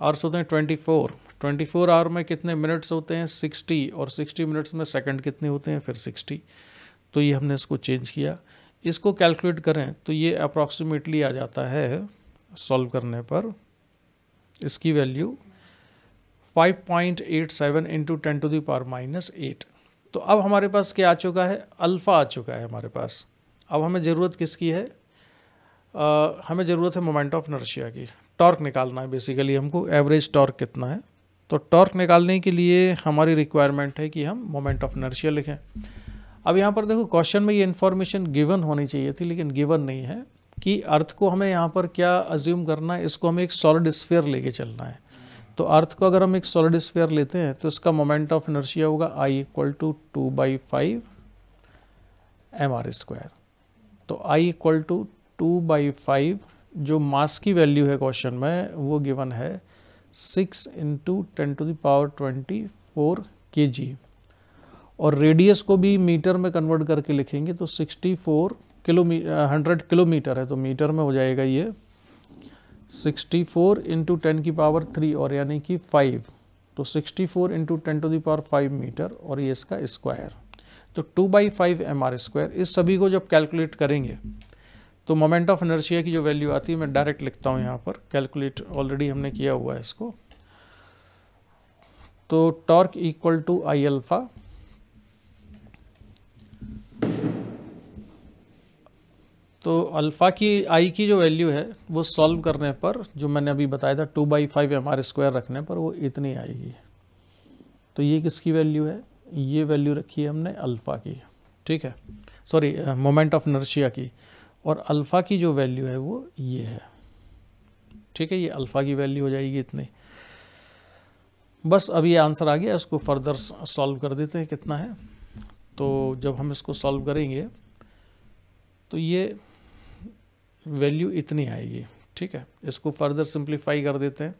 आवर्स होते हैं 24 24 आवर में कितने मिनट्स होते हैं 60 और 60 मिनट्स में सेकंड कितने होते हैं फिर 60 तो ये हमने इसको चेंज किया इसको कैलकुलेट करें तो ये अप्रॉक्सीमेटली आ जाता है सॉल्व करने पर इसकी value 5.87 point eight seven into ten to the power minus eight तो अब हमारे पास क्या आ चुका है अल्फ़ा आ चुका है हमारे पास अब हमें ज़रूरत किसकी है आ, हमें ज़रूरत है मोमेंट ऑफ नर्शिया की टॉर्क निकालना है बेसिकली हमको एवरेज टॉर्क कितना है तो टॉर्क निकालने के लिए हमारी रिक्वायरमेंट है कि हम मोमेंट ऑफ नर्शिया लिखें अब यहाँ पर देखो क्वेश्चन में ये इन्फॉर्मेशन गिवन होनी चाहिए थी लेकिन गिवन नहीं है कि अर्थ को हमें यहाँ पर क्या अज्यूम करना है इसको हमें एक सॉलिड स्फेयर लेके चलना है तो अर्थ को अगर हम एक सॉलिड स्फेयर लेते हैं तो इसका मोमेंट ऑफ इनर्शिया होगा I equal to two by five M R square तो I equal to two by five जो मास की वैल्यू है क्वेश्चन में वो गिवन है six into ten to the power twenty four K G और radius को भी मीटर में कन्वर्ट करके लिखेंगे तो सिक्सटी फोर किलोमी हंड्रेड किलोमीटर है तो मीटर में हो जाएगा ये सिक्सटी फोर इंटू टेन की पावर थ्री और यानी कि फाइव तो sixty four into ten to the power five metre और ये इसका स्क्वायर तो two by five M R square इस सभी को जब कैलकुलेट करेंगे तो मोमेंट ऑफ एनर्शिया की जो वैल्यू आती है मैं डायरेक्ट लिखता हूँ यहाँ पर कैलकुलेट ऑलरेडी हमने किया हुआ है इसको तो torque equal to I alpha तो अल्फ़ा की आई की जो वैल्यू है वो सॉल्व करने पर जो मैंने अभी बताया था two by five M R square रखने पर वो इतनी आएगी तो ये किसकी वैल्यू है ये वैल्यू रखी है हमने अल्फ़ा की ठीक है सॉरी मोमेंट ऑफ नर्शिया की और अल्फ़ा की जो वैल्यू है वो ये है ठीक है ये अल्फ़ा की वैल्यू हो जाएगी इतनी बस अब ये आंसर आ गया इसको फर्दर सॉल्व कर देते हैं कितना है तो जब हम इसको सॉल्व करेंगे तो ये वैल्यू इतनी आएगी ठीक है इसको फर्दर सिंप्लीफाई कर देते हैं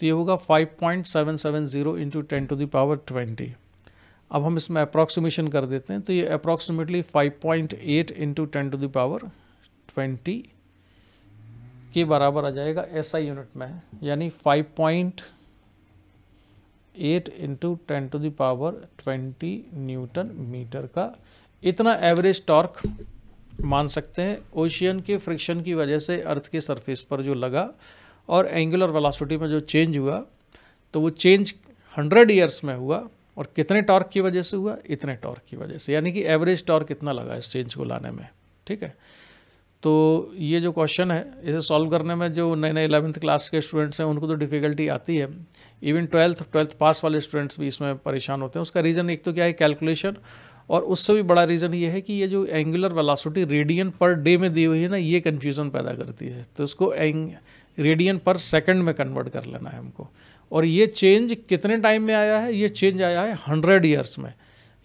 तो ये होगा 5.770 point seven seven zero into ten to the power twenty अब हम इसमें अप्रॉक्सीमेशन कर देते हैं तो ये approximately 5.8 point eight into ten to the power twenty के बराबर आ जाएगा ऐसा यूनिट में यानी 5.8 point eight into ten to the power twenty newton metre का इतना एवरेज टॉर्क मान सकते हैं ओशियन के फ्रिक्शन की वजह से अर्थ के सरफेस पर जो लगा और एंगुलर वेलोसिटी में जो चेंज हुआ तो वो चेंज हंड्रेड ईयर्स में हुआ और कितने टॉर्क की वजह से हुआ इतने टॉर्क की वजह से यानी कि एवरेज टॉर्क कितना लगा इस चेंज को लाने में ठीक है तो ये जो क्वेश्चन है इसे सॉल्व करने में जो नए नए इलेवंथ क्लास के स्टूडेंट्स हैं उनको तो डिफ़िकल्टी आती है इवन ट्वेल्थ ट्वेल्थ पास वाले स्टूडेंट्स भी इसमें परेशान होते हैं उसका रीज़न एक तो क्या है कैलकुलेशन और उससे भी बड़ा रीज़न ये है कि ये जो angular velocity radian per day में दी हुई है ना ये कन्फ्यूज़न पैदा करती है तो इसको एंग रेडियन पर सेकंड में कन्वर्ट कर लेना है हमको और ये चेंज कितने टाइम में आया है ये चेंज आया है हंड्रेड ईयर्स में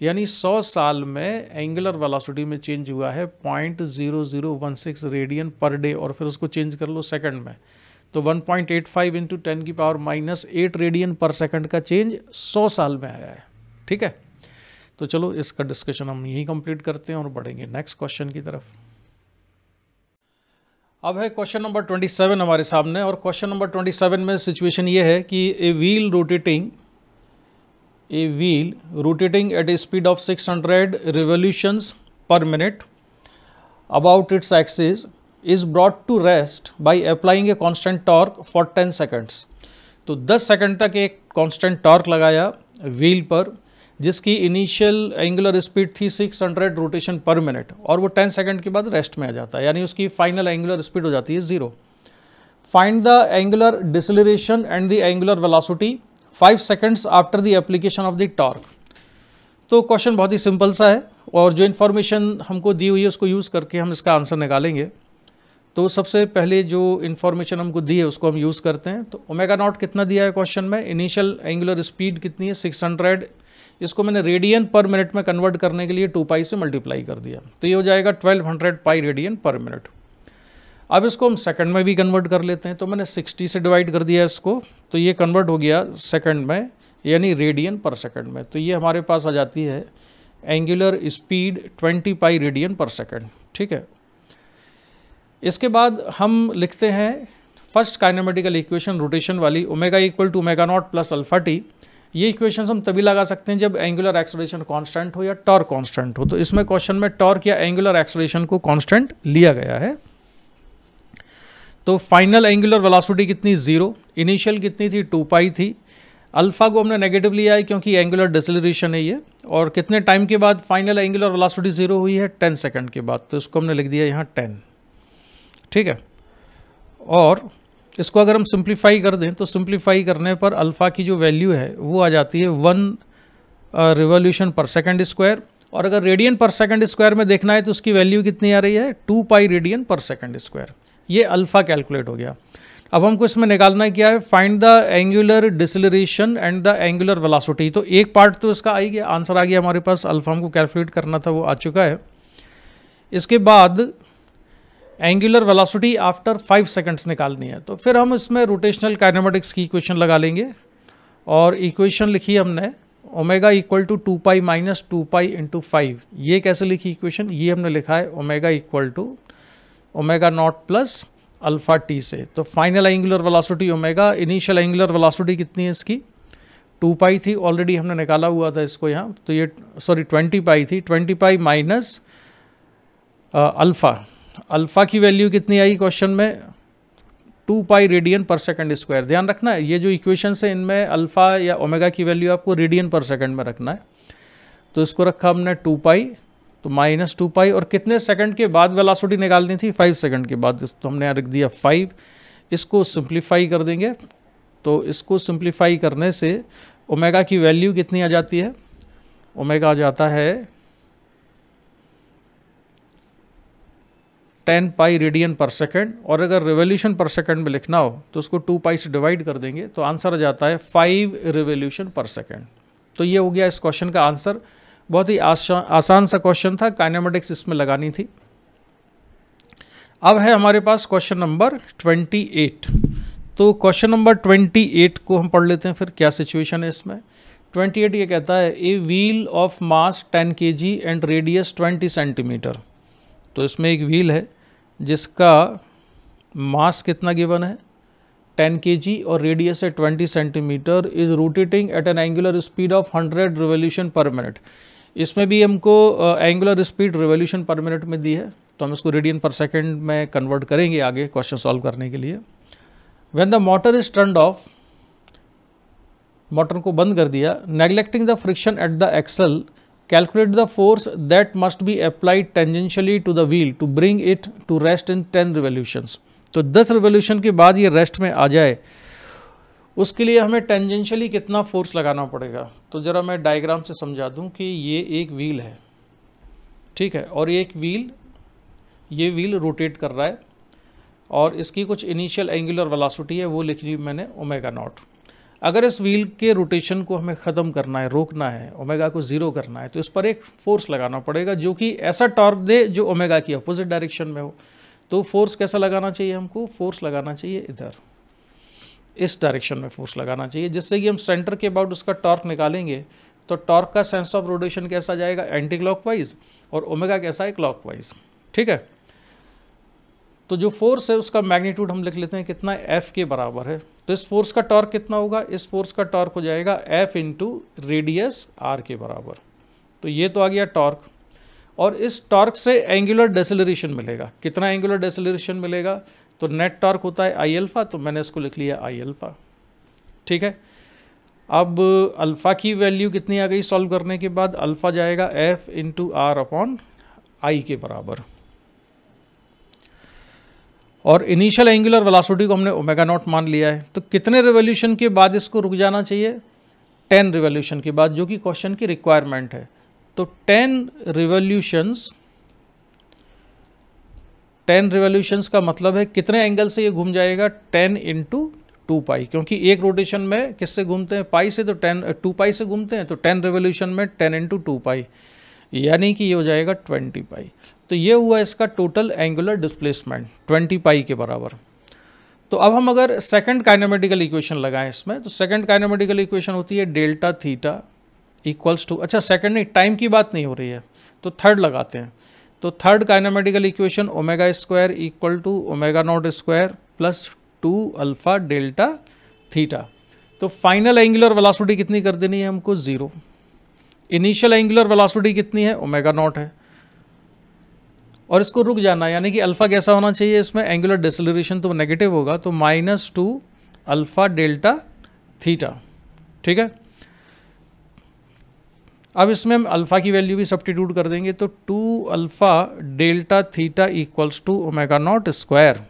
यानी सौ साल में एंगुलर वेलासिटी में चेंज हुआ है point zero zero one six radian per day और फिर उसको चेंज कर लो सेकेंड में तो 1.85 point eight five into ten की power minus eight radian per second का चेंज 100 साल में आया है ठीक है तो चलो इसका डिस्कशन हम यहीं कंप्लीट करते हैं और बढ़ेंगे नेक्स्ट क्वेश्चन की तरफ अब है क्वेश्चन नंबर ट्वेंटी सेवन हमारे सामने और क्वेश्चन नंबर ट्वेंटी सेवन में सिचुएशन ये है कि a wheel rotating a wheel rotating at a speed of six hundred revolution per minute about its axis is brought to rest by applying a constant torque for 10 seconds तो 10 second तक एक constant torque लगाया wheel पर जिसकी initial angular speed थी 600 rotation पर minute और वो 10 सेकंड के बाद रेस्ट में आ जाता है यानी उसकी फाइनल एंगुलर स्पीड हो जाती है zero find the angular deceleration and the angular velocity five seconds after the application of the torque तो क्वेश्चन बहुत ही सिंपल सा है और जो इन्फॉर्मेशन हमको दी हुई है उसको यूज़ करके हम इसका आंसर निकालेंगे तो सबसे पहले जो इन्फॉर्मेशन हमको दी है उसको हम यूज़ करते हैं तो ओमेगा नॉट कितना दिया है क्वेश्चन में इनिशियल एंगुलर स्पीड कितनी है 600 इसको मैंने रेडियन पर मिनट में कन्वर्ट करने के लिए टू पाई से मल्टीप्लाई कर दिया तो ये हो जाएगा twelve hundred pi radian per minute अब इसको हम सेकंड में भी कन्वर्ट कर लेते हैं तो मैंने 60 से डिवाइड कर दिया इसको तो ये कन्वर्ट हो गया सेकंड में यानी रेडियन पर सेकंड में तो ये हमारे पास आ जाती है angular speed 20 pi radian per second ठीक है इसके बाद हम लिखते हैं फर्स्ट काइनामेटिकल इक्वेशन रोटेशन वाली omega equal to omega naught plus alpha T ये इक्वेशन हम तभी लगा सकते हैं जब एंगुलर एक्सलेशन कांस्टेंट हो या टॉर्क कांस्टेंट हो तो इसमें क्वेश्चन में टॉर्क या एंगुलर एक्सलेशन को कांस्टेंट लिया गया है तो फाइनल एंगुलर वेलोसिटी कितनी जीरो इनिशियल कितनी थी टू पाई थी अल्फा को हमने नेगेटिव लिया है क्योंकि एंगुलर डिसलरेशन है ये और कितने टाइम के बाद फाइनल एंगुलर वेलोसिटी जीरो हुई है टेन सेकंड के बाद तो इसको हमने लिख दिया यहाँ टेन ठीक है और इसको अगर हम सिंप्लीफाई कर दें तो सिंप्लीफाई करने पर अल्फ़ा की जो वैल्यू है वो आ जाती है one revolution per second square और अगर रेडियन पर सेकंड स्क्वायर में देखना है तो उसकी वैल्यू कितनी आ रही है two pi radian per second square ये अल्फ़ा कैलकुलेट हो गया अब हमको इसमें निकालना क्या है find the angular deceleration and the angular velocity तो एक पार्ट तो इसका आई गया आंसर आ गया हमारे पास अल्फ़ा हमको कैलकुलेट करना था वो आ चुका है इसके बाद angular velocity after five seconds निकालनी है तो फिर हम इसमें रोटेशनल काइनेमेटिक्स की इक्वेशन लगा लेंगे और इक्वेशन लिखी हमने omega equal to two pi minus two pi into five ये कैसे लिखी इक्वेशन ये हमने लिखा है omega equal to omega naught plus alpha T से तो final angular velocity omega initial angular velocity कितनी है इसकी टू पाई थी ऑलरेडी हमने निकाला हुआ था इसको यहाँ तो ये सॉरी ट्वेंटी पाई थी twenty pi minus alpha alpha की वैल्यू कितनी आई क्वेश्चन में two pi radian per second square ध्यान रखना है ये जो इक्वेशन है इनमें अल्फ़ा या ओमेगा की वैल्यू आपको रेडियन पर सेकंड में रखना है तो इसको रखा हमने टू पाई तो माइनस टू पाई और कितने सेकंड के बाद वेलासिटी निकालनी थी फाइव सेकंड के बाद तो हमने यहाँ रख दिया फाइव इसको सिंप्लीफाई कर देंगे तो इसको सिंप्लीफाई करने से ओमेगा की वैल्यू कितनी आ जाती है ओमेगा आ जाता है ten pi radian per second और अगर रिवोल्यूशन पर सेकेंड में लिखना हो तो उसको टू पाई से डिवाइड कर देंगे तो आंसर आ जाता है फाइव रिवोल्यूशन पर सेकेंड तो ये हो गया इस क्वेश्चन का आंसर बहुत ही आसान सा क्वेश्चन था काइनामेटिक्स इसमें लगानी थी अब है हमारे पास क्वेश्चन नंबर ट्वेंटी एट तो क्वेश्चन नंबर ट्वेंटी एट को हम पढ़ लेते हैं फिर क्या सिचुएशन है इसमें ट्वेंटी एट ये कहता है a wheel of mass ten K G and radius twenty centimetre तो इसमें एक व्हील है जिसका मास कितना गिवन है 10 kg और रेडियस है 20 centimetre is rotating at an angular speed of 100 revolution per minute इसमें भी हमको angular speed revolution per minute में दी है तो हम इसको रेडियन पर सेकेंड में कन्वर्ट करेंगे आगे क्वेश्चन सॉल्व करने के लिए when the motor is turned off motor को बंद कर दिया neglecting the friction at the axle calculate the force that must be applied tangentially to the wheel to bring it to rest in ten revolutions. तो दस revolution के बाद ये rest में आ जाए उसके लिए हमें टेंजेंशली कितना फोर्स लगाना पड़ेगा तो ज़रा मैं डायग्राम से समझा दूं कि ये एक व्हील है ठीक है और एक व्हील ये व्हील रोटेट कर रहा है और इसकी कुछ इनिशियल एंगुलर वेलोसिटी है वो लिख ली मैंने ओमेगा नॉट अगर इस व्हील के रोटेशन को हमें ख़त्म करना है रोकना है ओमेगा को ज़ीरो करना है तो इस पर एक फोर्स लगाना पड़ेगा जो कि ऐसा टॉर्क दे जो ओमेगा की अपोजिट डायरेक्शन में हो तो फोर्स कैसा लगाना चाहिए हमको फोर्स लगाना चाहिए इधर इस डायरेक्शन में फोर्स लगाना चाहिए जिससे कि हम सेंटर के अबाउट उसका टॉर्क निकालेंगे तो टॉर्क का सेंस ऑफ रोटेशन कैसा जाएगा एंटी क्लॉक और ओमेगा कैसा है क्लॉक ठीक है तो जो फोर्स है उसका मैग्नीट्यूड हम लिख लेते हैं कितना एफ के बराबर है तो इस फोर्स का टॉर्क कितना होगा इस फोर्स का टॉर्क हो जाएगा एफ इंटू रेडियस आर के बराबर तो ये तो आ गया टॉर्क और इस टॉर्क से एंगुलर डेसिलरेशन मिलेगा कितना एंगुलर डेसिलरेशन मिलेगा तो नेट टॉर्क होता है आई अल्फ़ा तो मैंने इसको लिख लिया आई अल्फ़ा ठीक है अब अल्फ़ा की वैल्यू कितनी आ गई सॉल्व करने के बाद अल्फ़ा जाएगा F into R upon I के बराबर और इनिशियल एंगुलर वेलोसिटी को हमने ओमेगा नॉट मान लिया है तो कितने रिवोल्यूशन के बाद इसको रुक जाना चाहिए टेन रिवोल्यूशन के बाद जो कि क्वेश्चन की रिक्वायरमेंट है तो टेन रिवोल्यूशंस टेन रिवोल्यूशंस का मतलब है कितने एंगल से ये घूम जाएगा टेन इंटू टू पाई क्योंकि एक रोटेशन में किससे घूमते हैं पाई से तो टेन टू पाई से घूमते हैं तो टेन रिवोल्यूशन में टेन इंटू टू पाई यानी कि ये हो जाएगा ट्वेंटी पाई तो ये हुआ इसका total angular displacement twenty pi के बराबर तो अब हम अगर सेकंड काइनामेटिकल इक्वेशन लगाएं इसमें तो सेकंड काइनामेटिकल इक्वेशन होती है डेल्टा थीटा इक्वल्स टू अच्छा सेकंड नहीं टाइम की बात नहीं हो रही है तो थर्ड लगाते हैं तो third kinematical equation omega square equal to omega naught square plus two alpha delta theta तो फाइनल एंगुलर वेलासिटी कितनी कर देनी है हमको ज़ीरो इनिशियल एंगुलर वेलासिटी कितनी है ओमेगा नॉट है और इसको रुक जाना यानी कि अल्फ़ा कैसा होना चाहिए इसमें एंगुलर डिसलरेशन तो नेगेटिव होगा तो minus two alpha delta theta ठीक है अब इसमें हम अल्फ़ा की वैल्यू भी सब्सटीट्यूट कर देंगे तो two alpha delta theta equals to omega naught square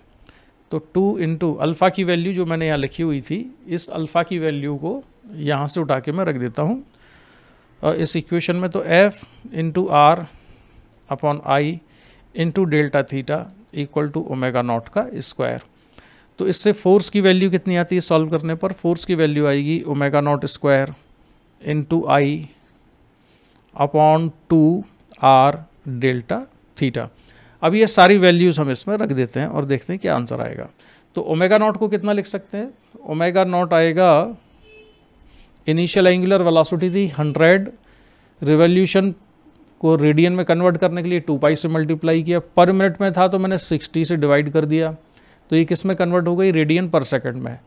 तो टू इंटू अल्फ़ा की वैल्यू जो मैंने यहाँ लिखी हुई थी इस अल्फ़ा की वैल्यू को यहाँ से उठा के मैं रख देता हूँ और इस इक्वेशन में तो F into R upon I into delta theta equal to omega naught का स्क्वायर तो इससे फोर्स की वैल्यू कितनी आती है सॉल्व करने पर फोर्स की वैल्यू आएगी omega naught square into I upon two R delta theta अब ये सारी वैल्यूज़ हम इसमें रख देते हैं और देखते हैं क्या आंसर आएगा तो ओमेगा नॉट को कितना लिख सकते हैं ओमेगा नॉट आएगा इनिशियल एंगुलर वेलोसिटी थी 100 रिवॉल्यूशन को रेडियन में कन्वर्ट करने के लिए टू पाई से मल्टीप्लाई किया पर मिनट में था तो मैंने सिक्सटी से डिवाइड कर दिया तो ये किस में कन्वर्ट हो गई रेडियन पर सेकंड में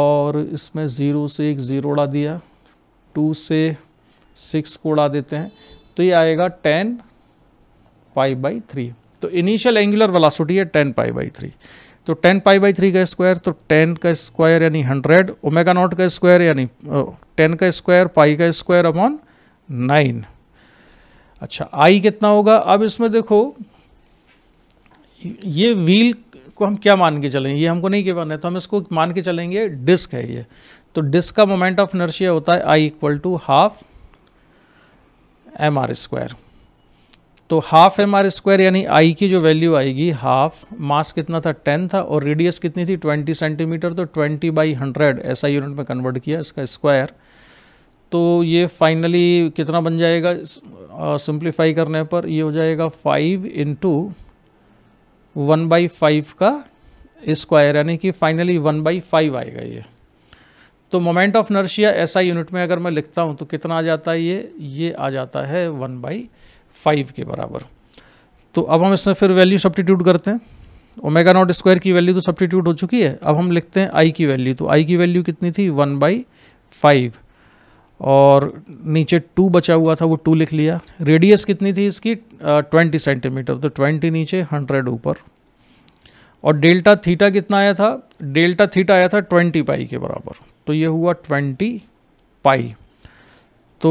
और इसमें ज़ीरो से एक ज़ीरो उड़ा दिया टू से सिक्स को उड़ा देते हैं तो ये आएगा टेन पाई बाई थ्री तो इनिशियल एंगुलर वेलासिटी है टेन पाई बाई थ्री तो टेन पाई बाई थ्री का स्क्वायर तो टेन का स्क्वायर यानी हंड्रेड ओमेगा नॉट का स्क्वायर यानी टेन का स्क्वायर पाई का स्क्वायर अपॉन नाइन अच्छा आई कितना होगा अब इसमें देखो ये व्हील को हम क्या मान के चलेंगे ये हमको नहीं गिवन है तो हम इसको मान के चलेंगे डिस्क है ये तो डिस्क का मोमेंट ऑफ नर्शिया होता है I equal to half M R square तो हाफ एम आर स्क्वायर यानी आई की जो वैल्यू आएगी हाफ मास कितना था टेन था और रेडियस कितनी थी ट्वेंटी सेंटीमीटर तो ट्वेंटी बाई हंड्रेड ऐसा यूनिट में कन्वर्ट किया इसका स्क्वायर तो ये फाइनली कितना बन जाएगा सिंप्लीफाई करने पर ये हो जाएगा five into one by five का स्क्वायर यानी कि फाइनली वन बाई फाइव आएगा ये तो मोमेंट ऑफ नर्शिया ऐसा यूनिट में अगर मैं लिखता हूँ तो कितना आ जाता है ये ये आ जाता है वन बाई फाइव के बराबर तो अब हम इसमें फिर वैल्यू सब्टीट्यूट करते हैं ओमेगा नॉट स्क्वायर की वैल्यू तो सब्टीट्यूट हो चुकी है अब हम लिखते हैं आई की वैल्यू तो आई की वैल्यू कितनी थी वन बाई फाइव और नीचे टू बचा हुआ था वो टू लिख लिया रेडियस कितनी थी इसकी ट्वेंटी सेंटीमीटर तो ट्वेंटी नीचे हंड्रेड ऊपर और डेल्टा थीटा कितना आया था डेल्टा थीटा आया था ट्वेंटी पाई के बराबर तो ये हुआ ट्वेंटी पाई तो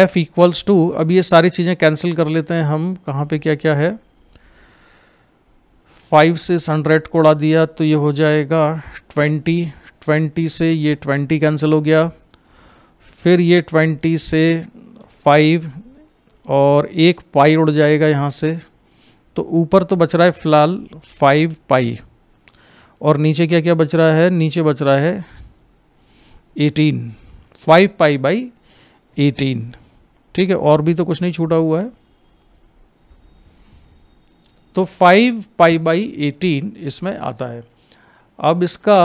F इक्वल्स टू अब ये सारी चीज़ें कैंसिल कर लेते हैं हम कहाँ पे क्या क्या है फाइव से हंड्रेड को उड़ा दिया तो ये हो जाएगा ट्वेंटी ट्वेंटी से ये ट्वेंटी कैंसिल हो गया फिर ये ट्वेंटी से फाइव और एक पाई उड़ जाएगा यहाँ से तो ऊपर तो बच रहा है फ़िलहाल फाइव पाई और नीचे क्या क्या बच रहा है नीचे बच रहा है eighteen five pi by eighteen ठीक है और भी तो कुछ नहीं छूटा हुआ है तो फाइव पाई बाई एटीन इसमें आता है अब इसका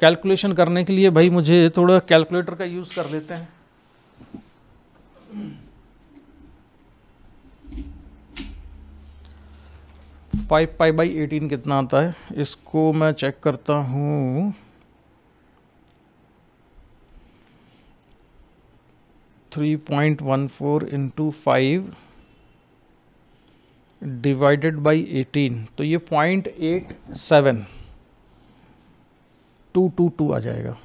कैलकुलेशन करने के लिए भाई मुझे थोड़ा कैलकुलेटर का यूज़ कर लेते हैं फाइव पाई बाई एटीन कितना आता है इसको मैं चेक करता हूँ three point one four into five divided by eighteen तो ये point eight seven two two two आ जाएगा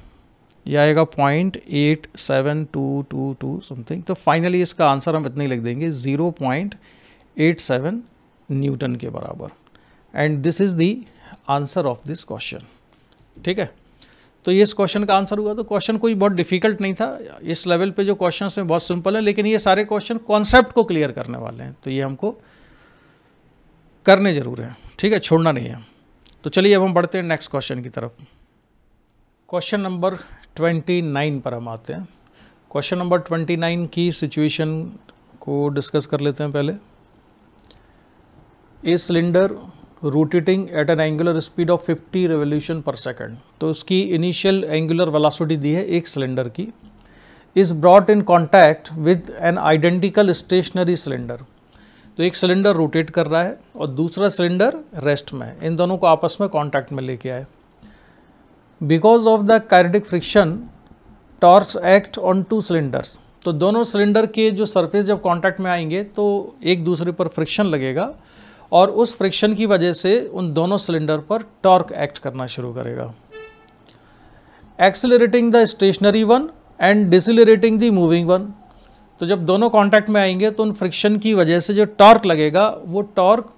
ये आएगा point eight seven two two two something तो फाइनली इसका आंसर हम इतने ही लिख देंगे zero point eight seven newton के बराबर and this is the answer of this question ठीक है तो ये इस क्वेश्चन का आंसर हुआ तो क्वेश्चन कोई बहुत डिफिकल्ट नहीं था इस लेवल पे जो क्वेश्चन हैं बहुत सिंपल है लेकिन ये सारे क्वेश्चन कॉन्सेप्ट को क्लियर करने वाले हैं तो ये हमको करने ज़रूर हैं ठीक है छोड़ना नहीं है तो चलिए अब हम बढ़ते हैं नेक्स्ट क्वेश्चन की तरफ क्वेश्चन नंबर ट्वेंटी नाइन पर हम आते हैं क्वेश्चन नंबर ट्वेंटी नाइन की सिचुएशन को डिस्कस कर लेते हैं पहले a cylinder rotating at an angular speed of 50 revolution per second तो उसकी इनिशियल एंगुलर वेलोसिटी दी है एक सिलेंडर की is brought in contact with an identical stationary cylinder तो एक सिलेंडर रोटेट कर रहा है और दूसरा सिलेंडर रेस्ट में है इन दोनों को आपस में कॉन्टैक्ट में लेके आए because of the kinetic friction torques act on two cylinders तो दोनों सिलेंडर के जो सरफेस जब कांटेक्ट में आएंगे तो एक दूसरे पर फ्रिक्शन लगेगा और उस फ्रिक्शन की वजह से उन दोनों सिलेंडर पर टॉर्क एक्ट करना शुरू करेगा accelerating the stationary one and decelerating the moving one तो जब दोनों कांटेक्ट में आएंगे तो उन फ्रिक्शन की वजह से जो टॉर्क लगेगा वो टॉर्क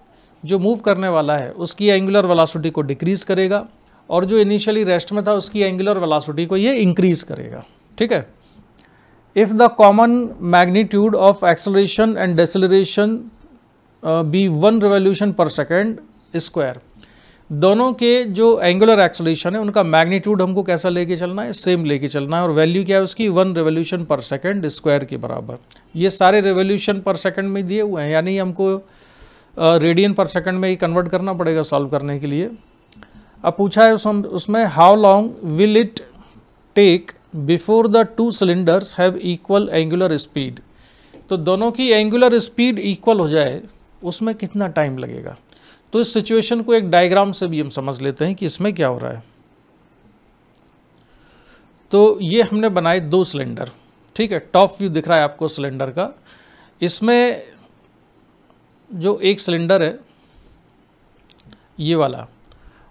जो मूव करने वाला है उसकी एंगुलर वेलोसिटी को डिक्रीज़ करेगा और जो इनिशियली रेस्ट में था उसकी एंगुलर वेलासिटी को ये इंक्रीज करेगा ठीक है if the common magnitude of acceleration and deceleration be one revolution per second square दोनों के जो एंगुलर एक्सलेशन है उनका मैग्नीट्यूड हमको कैसा लेके चलना है सेम लेके चलना है और वैल्यू क्या है उसकी one revolution per second square के बराबर ये सारे रेवोल्यूशन पर सेकेंड में दिए हुए हैं यानी हमको रेडियन पर सेकेंड में ही कन्वर्ट करना पड़ेगा सॉल्व करने के लिए अब पूछा है उस, उसमें how long will it take before the two cylinders have equal angular speed तो दोनों की एंगुलर स्पीड इक्वल हो जाए उसमें कितना टाइम लगेगा तो इस सिचुएशन को एक डायग्राम से भी हम समझ लेते हैं कि इसमें क्या हो रहा है तो ये हमने बनाए दो सिलेंडर ठीक है टॉप व्यू दिख रहा है आपको सिलेंडर का इसमें जो एक सिलेंडर है ये वाला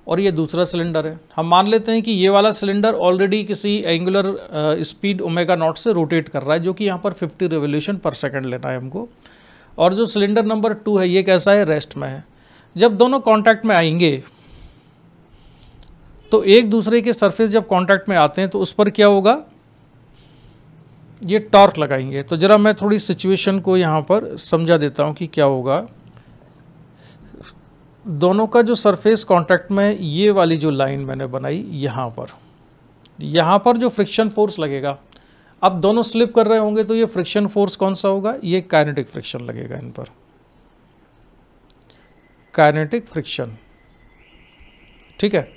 और ये दूसरा सिलेंडर है हम मान लेते हैं कि ये वाला सिलेंडर ऑलरेडी किसी एंगुलर स्पीड ओमेगा नॉट से रोटेट कर रहा है जो कि यहाँ पर 50 रेवोल्यूशन पर सेकंड लेना है हमको और जो सिलेंडर नंबर टू है ये कैसा है रेस्ट में है जब दोनों कांटेक्ट में आएंगे तो एक दूसरे के सरफेस जब कॉन्टैक्ट में आते हैं तो उस पर क्या होगा ये टॉर्क लगाएंगे तो ज़रा मैं थोड़ी सिचुएशन को यहाँ पर समझा देता हूँ कि क्या होगा दोनों का जो सरफेस कांटेक्ट में ये वाली जो लाइन मैंने बनाई यहाँ पर यहाँ पर जो फ्रिक्शन फोर्स लगेगा अब दोनों स्लिप कर रहे होंगे तो ये फ्रिक्शन फोर्स कौन सा होगा ये काइनेटिक फ्रिक्शन लगेगा इन पर काइनेटिक फ्रिक्शन ठीक है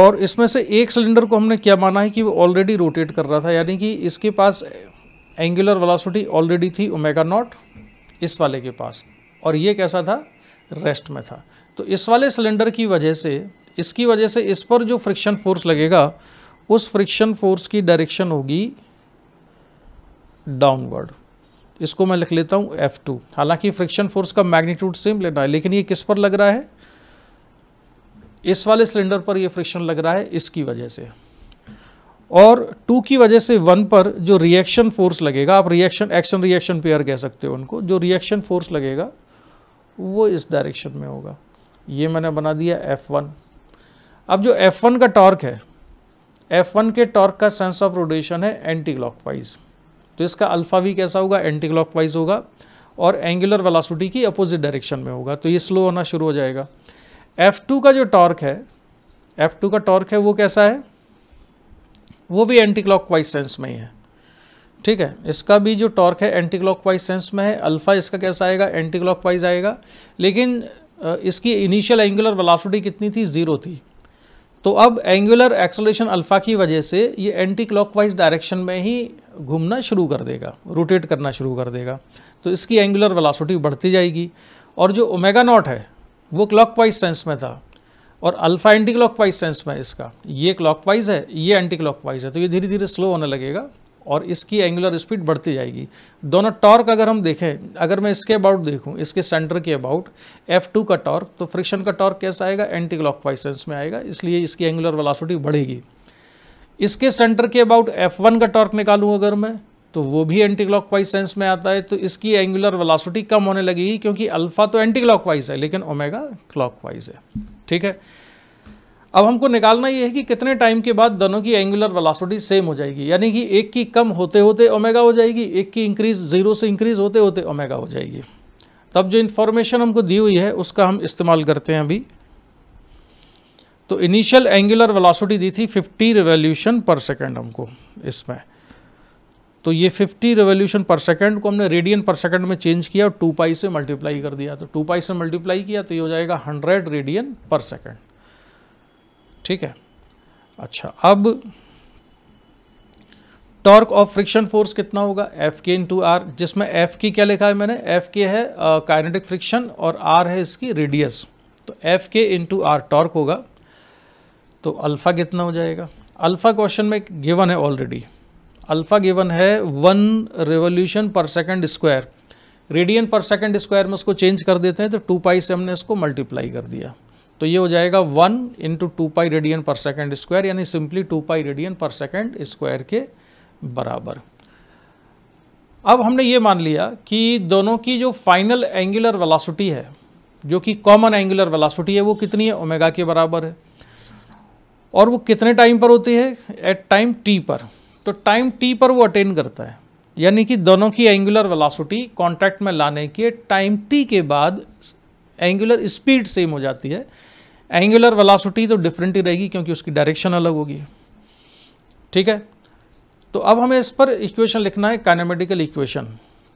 और इसमें से एक सिलेंडर को हमने क्या माना है कि वो ऑलरेडी रोटेट कर रहा था यानी कि इसके पास एंगुलर वेलोसिटी ऑलरेडी थी ओमेगा नॉट इस वाले के पास और ये कैसा था रेस्ट में था तो इस वाले सिलेंडर की वजह से इसकी वजह से इस पर जो फ्रिक्शन फोर्स लगेगा उस फ्रिक्शन फोर्स की डायरेक्शन होगी डाउनवर्ड इसको मैं लिख लेता हूँ एफ टू हालांकि फ्रिक्शन फोर्स का मैग्नीट्यूड सेम लेना है लेकिन ये किस पर लग रहा है इस वाले सिलेंडर पर ये फ्रिक्शन लग रहा है इसकी वजह से और टू की वजह से वन पर जो रिएक्शन फोर्स लगेगा आप रिएक्शन एक्शन रिएक्शन पेयर कह सकते हो उनको जो रिएक्शन फोर्स लगेगा वो इस डायरेक्शन में होगा ये मैंने बना दिया F1 अब जो F1 का टॉर्क है F1 के टॉर्क का सेंस ऑफ रोटेशन है एंटी क्लॉकवाइज तो इसका अल्फा भी कैसा होगा एंटी क्लॉकवाइज होगा और एंगुलर वेलोसिटी की अपोजिट डायरेक्शन में होगा तो ये स्लो होना शुरू हो जाएगा F2 का जो टॉर्क है F2 का टॉर्क है वो कैसा है वो भी एंटी क्लॉकवाइज सेंस में ही है ठीक है इसका भी जो टॉर्क है एंटी क्लॉकवाइज सेंस में है अल्फा इसका कैसा आएगा एंटी क्लॉकवाइज आएगा लेकिन इसकी इनिशियल एंगुलर वेलोसिटी कितनी थी ज़ीरो थी तो अब एंगुलर एक्सलेशन अल्फ़ा की वजह से ये एंटी क्लॉकवाइज डायरेक्शन में ही घूमना शुरू कर देगा रोटेट करना शुरू कर देगा तो इसकी एंगुलर वेलोसिटी बढ़ती जाएगी और जो ओमेगा नॉट है वो क्लॉकवाइज सेंस में था और अल्फ़ा एंटी क्लॉकवाइज सेंस में इसका ये क्लॉकवाइज है ये एंटी क्लॉकवाइज है तो ये धीरे धीरे स्लो होने लगेगा और इसकी एंगुलर स्पीड बढ़ती जाएगी दोनों टॉर्क अगर हम देखें अगर मैं इसके अबाउट देखूं इसके सेंटर के अबाउट F2 का टॉर्क तो फ्रिक्शन का टॉर्क कैसा आएगा एंटी क्लॉक वाइज सेंस में आएगा इसलिए इसकी एंगुलर वेलासिटी बढ़ेगी इसके सेंटर के अबाउट F1 का टॉर्क निकालूँ अगर मैं तो वो भी एंटी क्लॉक वाइज सेंस में आता है तो इसकी एंगुलर वेलासिटी कम होने लगेगी क्योंकि अल्फ़ा तो एंटी क्लॉक वाइज है लेकिन ओमेगा क्लॉक वाइज है ठीक है अब हमको निकालना ये है कि कितने टाइम के बाद दोनों की एंगुलर वेलोसिटी सेम हो जाएगी यानी कि एक की कम होते होते ओमेगा हो जाएगी एक की इंक्रीज ज़ीरो से इंक्रीज होते होते ओमेगा हो जाएगी तब जो इन्फॉर्मेशन हमको दी हुई है उसका हम इस्तेमाल करते हैं अभी तो इनिशियल एंगुलर वेलोसिटी दी थी 50 रिवोल्यूशन पर सेकेंड हमको इसमें तो ये 50 रिवोल्यूशन पर सेकेंड को हमने रेडियन पर सेकेंड में चेंज किया और टू पाई से मल्टीप्लाई कर दिया तो टू पाई से मल्टीप्लाई किया तो ये हो जाएगा हंड्रेड रेडियन पर सेकेंड ठीक है अच्छा अब टॉर्क ऑफ फ्रिक्शन फोर्स कितना होगा एफ के इंटू आर जिसमें एफ की क्या लिखा है मैंने एफ के है काइनेटिक uh, फ्रिक्शन और आर है इसकी रेडियस तो एफ के इंटू आर टॉर्क होगा तो अल्फ़ा कितना हो जाएगा अल्फ़ा क्वेश्चन में गिवन है ऑलरेडी अल्फ़ा गिवन है one revolution per second square radian per second square में उसको चेंज कर देते हैं तो टू पाई से हमने इसको मल्टीप्लाई कर दिया तो ये हो जाएगा one into two pi radian per second square यानी simply two pi radian per second square के बराबर अब हमने ये मान लिया कि दोनों की जो फाइनल एंगुलर वेलासिटी है जो कि कॉमन एंगुलर वेलासिटी है वो कितनी है ओमेगा के बराबर है और वो कितने टाइम पर होती है एट टाइम टी पर तो टाइम टी पर वो अटेन करता है यानी कि दोनों की एंगुलर वेलासिटी कांटेक्ट में लाने के टाइम टी के बाद एंगुलर स्पीड सेम हो जाती है एंगुलर वेलासिटी तो डिफरेंट ही रहेगी क्योंकि उसकी डायरेक्शन अलग होगी ठीक है तो अब हमें इस पर इक्वेशन लिखना है काइनेमेटिकल इक्वेशन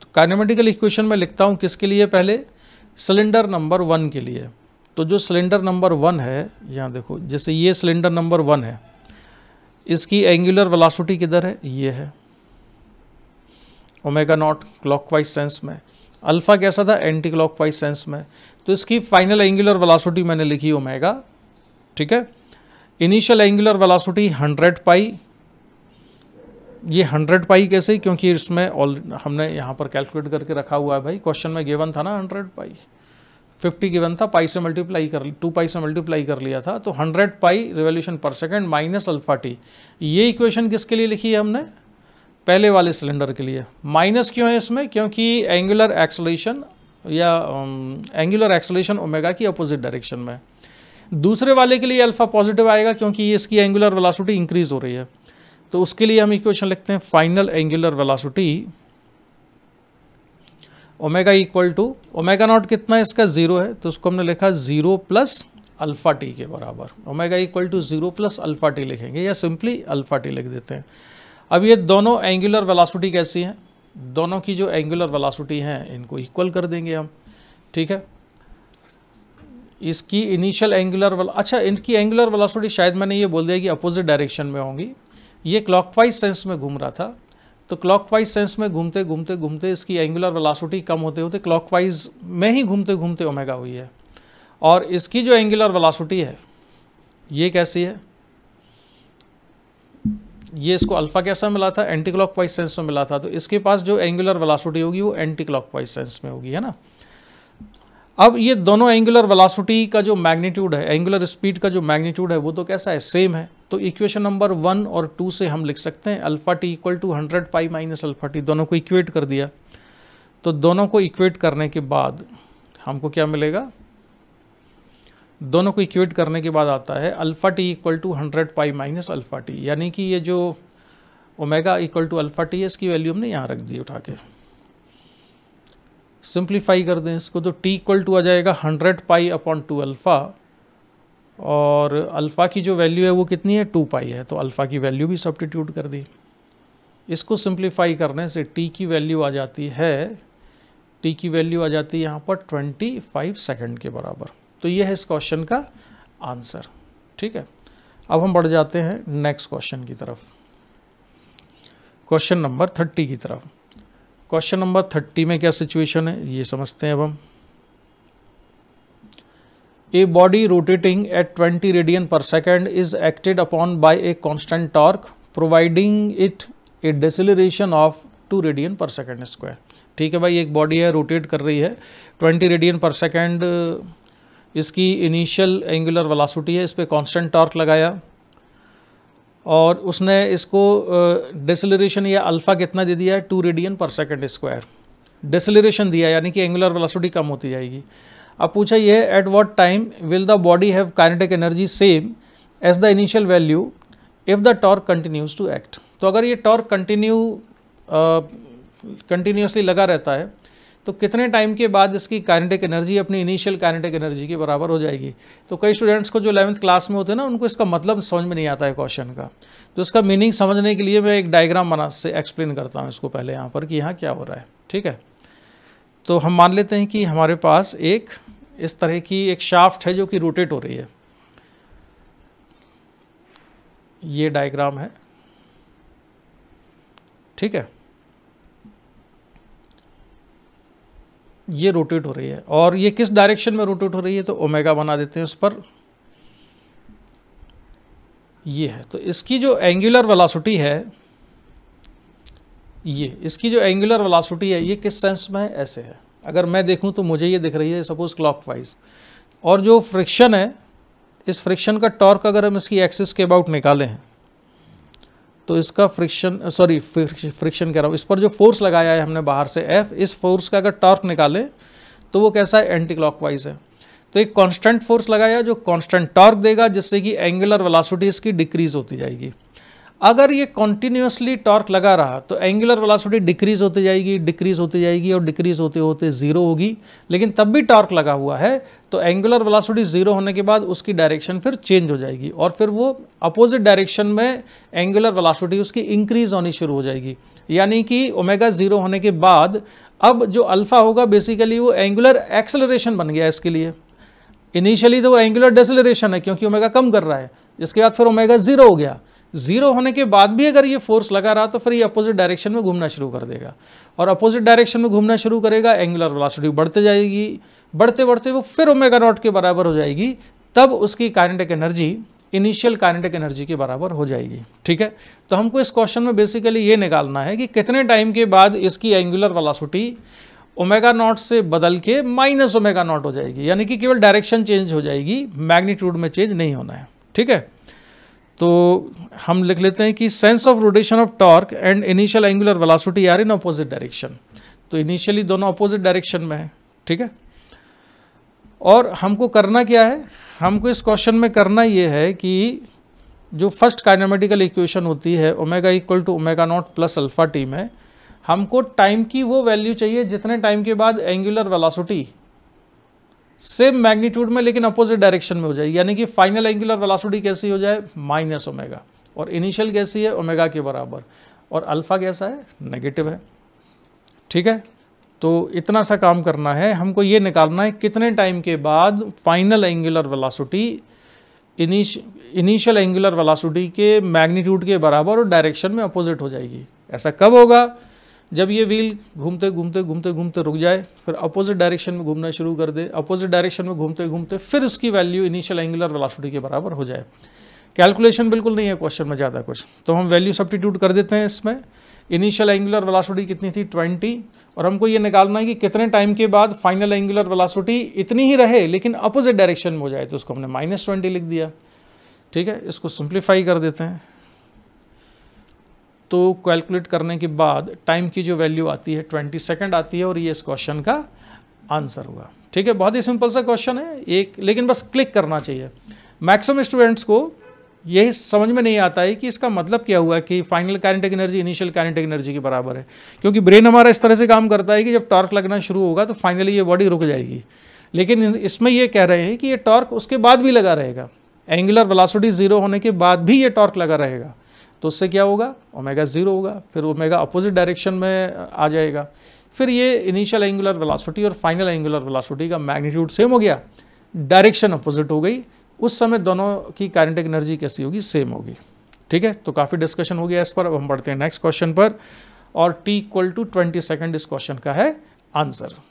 तो काइनेमेटिकल इक्वेशन में लिखता हूँ किसके लिए पहले सिलेंडर नंबर वन के लिए तो जो सिलेंडर नंबर वन है यहाँ देखो जैसे ये सिलेंडर नंबर वन है इसकी एंगुलर वेलासिटी किधर है ये है ओमेगा नॉट क्लॉकवाइज सेंस में अल्फ़ा कैसा था एंटी क्लॉकवाइज सेंस में तो इसकी फाइनल एंगुलर वेलोसिटी मैंने लिखी ओमेगा ठीक है इनिशियल एंगुलर वेलोसिटी 100 पाई ये 100 पाई कैसे क्योंकि इसमें ऑल हमने यहाँ पर कैलकुलेट करके रखा हुआ है भाई क्वेश्चन में गिवन था ना 100 पाई 50 गिवन था पाई से मल्टीप्लाई कर टू पाई से मल्टीप्लाई कर लिया था तो 100 pi revolution per second minus alpha T ये इक्वेशन किसके लिए लिखी है हमने पहले वाले सिलेंडर के लिए माइनस क्यों है इसमें क्योंकि एंगुलर एक्सलेशन या एंगुलर एक्सलेशन ओमेगा की अपोजिट डायरेक्शन में दूसरे वाले के लिए अल्फा पॉजिटिव आएगा क्योंकि ये इसकी एंगुलर वेलासिटी इंक्रीज हो रही है तो उसके लिए हम इक्वेशन लिखते हैं final angular velocity omega equal to omega naught कितना है इसका ज़ीरो है तो उसको हमने लिखा ज़ीरो प्लस अल्फ़ा टी के बराबर omega equal to zero plus alpha T लिखेंगे या सिंपली अल्फ़ा टी लिख देते हैं अब ये दोनों एंगुलर वेलासिटी कैसी हैं दोनों की जो एंगुलर वेलासिटी हैं इनको इक्वल कर देंगे हम ठीक है इसकी इनिशियल एंगुलर अच्छा इनकी एंगुलर वेलोसिटी शायद मैंने ये बोल दिया कि अपोजिट डायरेक्शन में होंगी ये क्लॉकवाइज सेंस में घूम रहा था तो क्लॉकवाइज सेंस में घूमते घूमते घूमते इसकी एंगुलर वेलोसिटी कम होते होते क्लॉकवाइज में ही घूमते घूमते ओमेगा हुई है और इसकी जो एंगुलर वेलोसिटी है ये कैसी है ये इसको अल्फा कैसा मिला था एंटी क्लॉक वाइज सेंस में मिला था तो इसके पास जो एंगुलर वेलासिटी होगी वो एंटी क्लॉक वाइज सेंस में होगी है ना अब ये दोनों एंगुलर वेलासिटी का जो मैग्नीट्यूड है एंगुलर स्पीड का जो मैग्नीट्यूड है वो तो कैसा है सेम है तो इक्वेशन नंबर वन और टू से हम लिख सकते हैं alpha T equal to hundred pi minus alpha T दोनों को इक्वेट कर दिया तो दोनों को इक्वेट करने के बाद हमको क्या मिलेगा दोनों को इक्वेट करने के बाद आता है alpha T equal to hundred pi minus alpha T यानी कि ये जो omega equal to alpha T है इसकी वैल्यू हमने यहाँ रख दी उठा के सिंप्लीफाई कर दें इसको तो टी इक्वल टू आ जाएगा hundred pi upon two alpha और अल्फ़ा की जो वैल्यू है वो कितनी है टू पाई है तो अल्फ़ा की वैल्यू भी सब्टीट्यूट कर दी इसको सिंप्लीफाई करने से टी की वैल्यू आ जाती है टी की वैल्यू आ जाती है यहाँ पर ट्वेंटी फाइव सेकेंड के बराबर तो ये है इस क्वेश्चन का आंसर ठीक है अब हम बढ़ जाते हैं नेक्स्ट क्वेश्चन की तरफ क्वेश्चन नंबर थर्टी की तरफ क्वेश्चन नंबर थर्टी में क्या सिचुएशन है ये समझते हैं अब हम a body rotating at twenty radian per second is acted upon by a constant torque providing it a deceleration of two radian per second square ठीक है भाई एक बॉडी है रोटेट कर रही है ट्वेंटी रेडियन पर सेकेंड इसकी initial angular velocity है इस पर कॉन्स्टेंट टॉर्क लगाया और उसने इसको डिसलरेशन या अल्फ़ा कितना दे दिया है two radian per second square deceleration दिया यानी कि एंगुलर वेलोसिटी कम होती जाएगी अब पूछा यह at what time will the body have kinetic energy same as the initial value if the torque continues to act तो अगर ये टॉर्क कंटिन्यू कंटिन्यूसली लगा रहता है तो कितने टाइम के बाद इसकी काइनेटिक एनर्जी अपनी इनिशियल काइनेटिक एनर्जी के बराबर हो जाएगी तो कई स्टूडेंट्स को जो इलेवंथ क्लास में होते हैं ना उनको इसका मतलब समझ में नहीं आता है क्वेश्चन का तो इसका मीनिंग समझने के लिए मैं एक डायग्राम बना से एक्सप्लेन करता हूँ इसको पहले यहाँ पर कि यहाँ क्या हो रहा है ठीक है तो हम मान लेते हैं कि हमारे पास एक इस तरह की एक शाफ्ट है जो कि रोटेट हो रही है ये डायग्राम है ठीक है ये रोटेट हो रही है और ये किस डायरेक्शन में रोटेट हो रही है तो ओमेगा बना देते हैं उस पर ये है तो इसकी जो एंगुलर वेलासिटी है ये इसकी जो एंगुलर वेलासिटी है ये किस सेंस में है ऐसे है अगर मैं देखूं तो मुझे ये दिख रही है सपोज वाइज और जो फ्रिक्शन है इस फ्रिक्शन का टॉर्क अगर हम इसकी एक्सिस के अबाउट निकालें तो इसका फ्रिक्शन सॉरी फ्रिक्शन कह रहा हूँ इस पर जो फोर्स लगाया है हमने बाहर से एफ इस फोर्स का अगर टॉर्क निकालें तो वो कैसा है एंटी क्लॉकवाइज है तो एक कांस्टेंट फोर्स लगाया जो कांस्टेंट टॉर्क देगा जिससे कि एंगुलर वेलोसिटी इसकी डिक्रीज होती जाएगी अगर ये कॉन्टीन्यूसली टॉर्क लगा रहा तो एंगुलर वेलोसिटी डिक्रीज होती जाएगी डिक्रीज होती जाएगी और डिक्रीज होते होते ज़ीरो होगी लेकिन तब भी टॉर्क लगा हुआ है तो एंगुलर वेलोसिटी ज़ीरो होने के बाद उसकी डायरेक्शन फिर चेंज हो जाएगी और फिर वो अपोजिट डायरेक्शन में एंगुलर वेलोसिटी उसकी इंक्रीज होनी शुरू हो जाएगी यानी कि ओमेगा ज़ीरो होने के बाद अब जो अल्फ़ा होगा बेसिकली वो एंगुलर एक्सेलरेशन बन गया इसके लिए इनिशियली तो वो एंगुलर डेसिलरेशन है क्योंकि ओमेगा कम कर रहा है इसके बाद फिर ओमेगा ज़ीरो हो गया ज़ीरो होने के बाद भी अगर ये फोर्स लगा रहा तो फिर ये अपोजिट डायरेक्शन में घूमना शुरू कर देगा और अपोजिट डायरेक्शन में घूमना शुरू करेगा एंगुलर वेलोसिटी बढ़ते जाएगी बढ़ते बढ़ते वो फिर ओमेगा नॉट के बराबर हो जाएगी तब उसकी kinetic energy initial kinetic energy के बराबर हो जाएगी ठीक है तो हमको इस क्वेश्चन में बेसिकली ये निकालना है कि कितने टाइम के बाद इसकी एंगुलर वेलोसिटी ओमेगा नॉट से बदल के माइनस ओमेगा नॉट हो जाएगी यानी कि केवल डायरेक्शन चेंज हो जाएगी मैग्नीट्यूड में चेंज नहीं होना है ठीक है तो हम लिख लेते हैं कि sense of rotation of torque and initial angular velocity are in opposite direction तो इनिशियली दोनों अपोजिट डायरेक्शन में है ठीक है और हमको करना क्या है हमको इस क्वेश्चन में करना ये है कि जो फर्स्ट काइनामेटिकल इक्वेशन होती है omega equal to omega naught plus alpha T में हमको टाइम की वो वैल्यू चाहिए जितने टाइम के बाद एंगुलर वेलासिटी सेम मैग्नीट्यूड में लेकिन अपोजिट डायरेक्शन में हो जाए यानी कि फाइनल एंगुलर वेलोसिटी कैसी हो जाए माइनस ओमेगा और इनिशियल कैसी है ओमेगा के बराबर और अल्फ़ा कैसा है नेगेटिव है ठीक है तो इतना सा काम करना है हमको ये निकालना है कितने टाइम के बाद final angular velocity initial angular velocity के मैग्नीट्यूड के बराबर और डायरेक्शन में अपोजिट हो जाएगी ऐसा कब होगा जब ये व्हील घूमते घूमते घूमते घूमते रुक जाए फिर अपोजिट डायरेक्शन में घूमना शुरू कर दे अपोजिट डायरेक्शन में घूमते घूमते फिर उसकी वैल्यू इनिशियल एंगुलर वेलोसिटी के बराबर हो जाए कैलकुलेशन बिल्कुल नहीं है क्वेश्चन में ज़्यादा कुछ तो हम वैल्यू सब्टीट्यूट कर देते हैं इसमें इनिशियल एंगुलर वेलोसिटी कितनी थी ट्वेंटी और हमको ये निकालना है कि कितने टाइम के बाद फाइनल एंगुलर वेलोसिटी इतनी ही रहे लेकिन अपोजिट डायरेक्शन में हो जाए तो उसको हमने माइनस ट्वेंटी लिख दिया ठीक है इसको सिंप्लीफाई कर देते हैं तो कैलकुलेट करने के बाद टाइम की जो वैल्यू आती है ट्वेंटी सेकेंड आती है और ये इस क्वेश्चन का आंसर हुआ ठीक है बहुत ही सिंपल सा क्वेश्चन है एक लेकिन बस क्लिक करना चाहिए मैक्सिमम स्टूडेंट्स को यही समझ में नहीं आता है कि इसका मतलब क्या हुआ कि final kinetic energy initial kinetic energy के बराबर है क्योंकि ब्रेन हमारा इस तरह से काम करता है कि जब टॉर्क लगना शुरू होगा तो फाइनली ये बॉडी रुक जाएगी लेकिन इसमें ये कह रहे हैं कि ये टॉर्क उसके बाद भी लगा रहेगा एंगुलर वेलासिटी ज़ीरो होने के बाद भी ये टॉर्क लगा रहेगा तो उससे क्या होगा ओमेगा ज़ीरो होगा फिर ओमेगा अपोजिट डायरेक्शन में आ जाएगा फिर ये इनिशियल एंगुलर वेलासिटी और फाइनल एंगुलर वेलासिटी का मैग्नीट्यूड सेम हो गया डायरेक्शन अपोजिट हो गई उस समय दोनों की कारंटिक एनर्जी कैसी होगी सेम होगी ठीक है तो काफ़ी डिस्कशन हो गया इस पर अब हम बढ़ते हैं नेक्स्ट क्वेश्चन पर और T equal to twenty second इस क्वेश्चन का है आंसर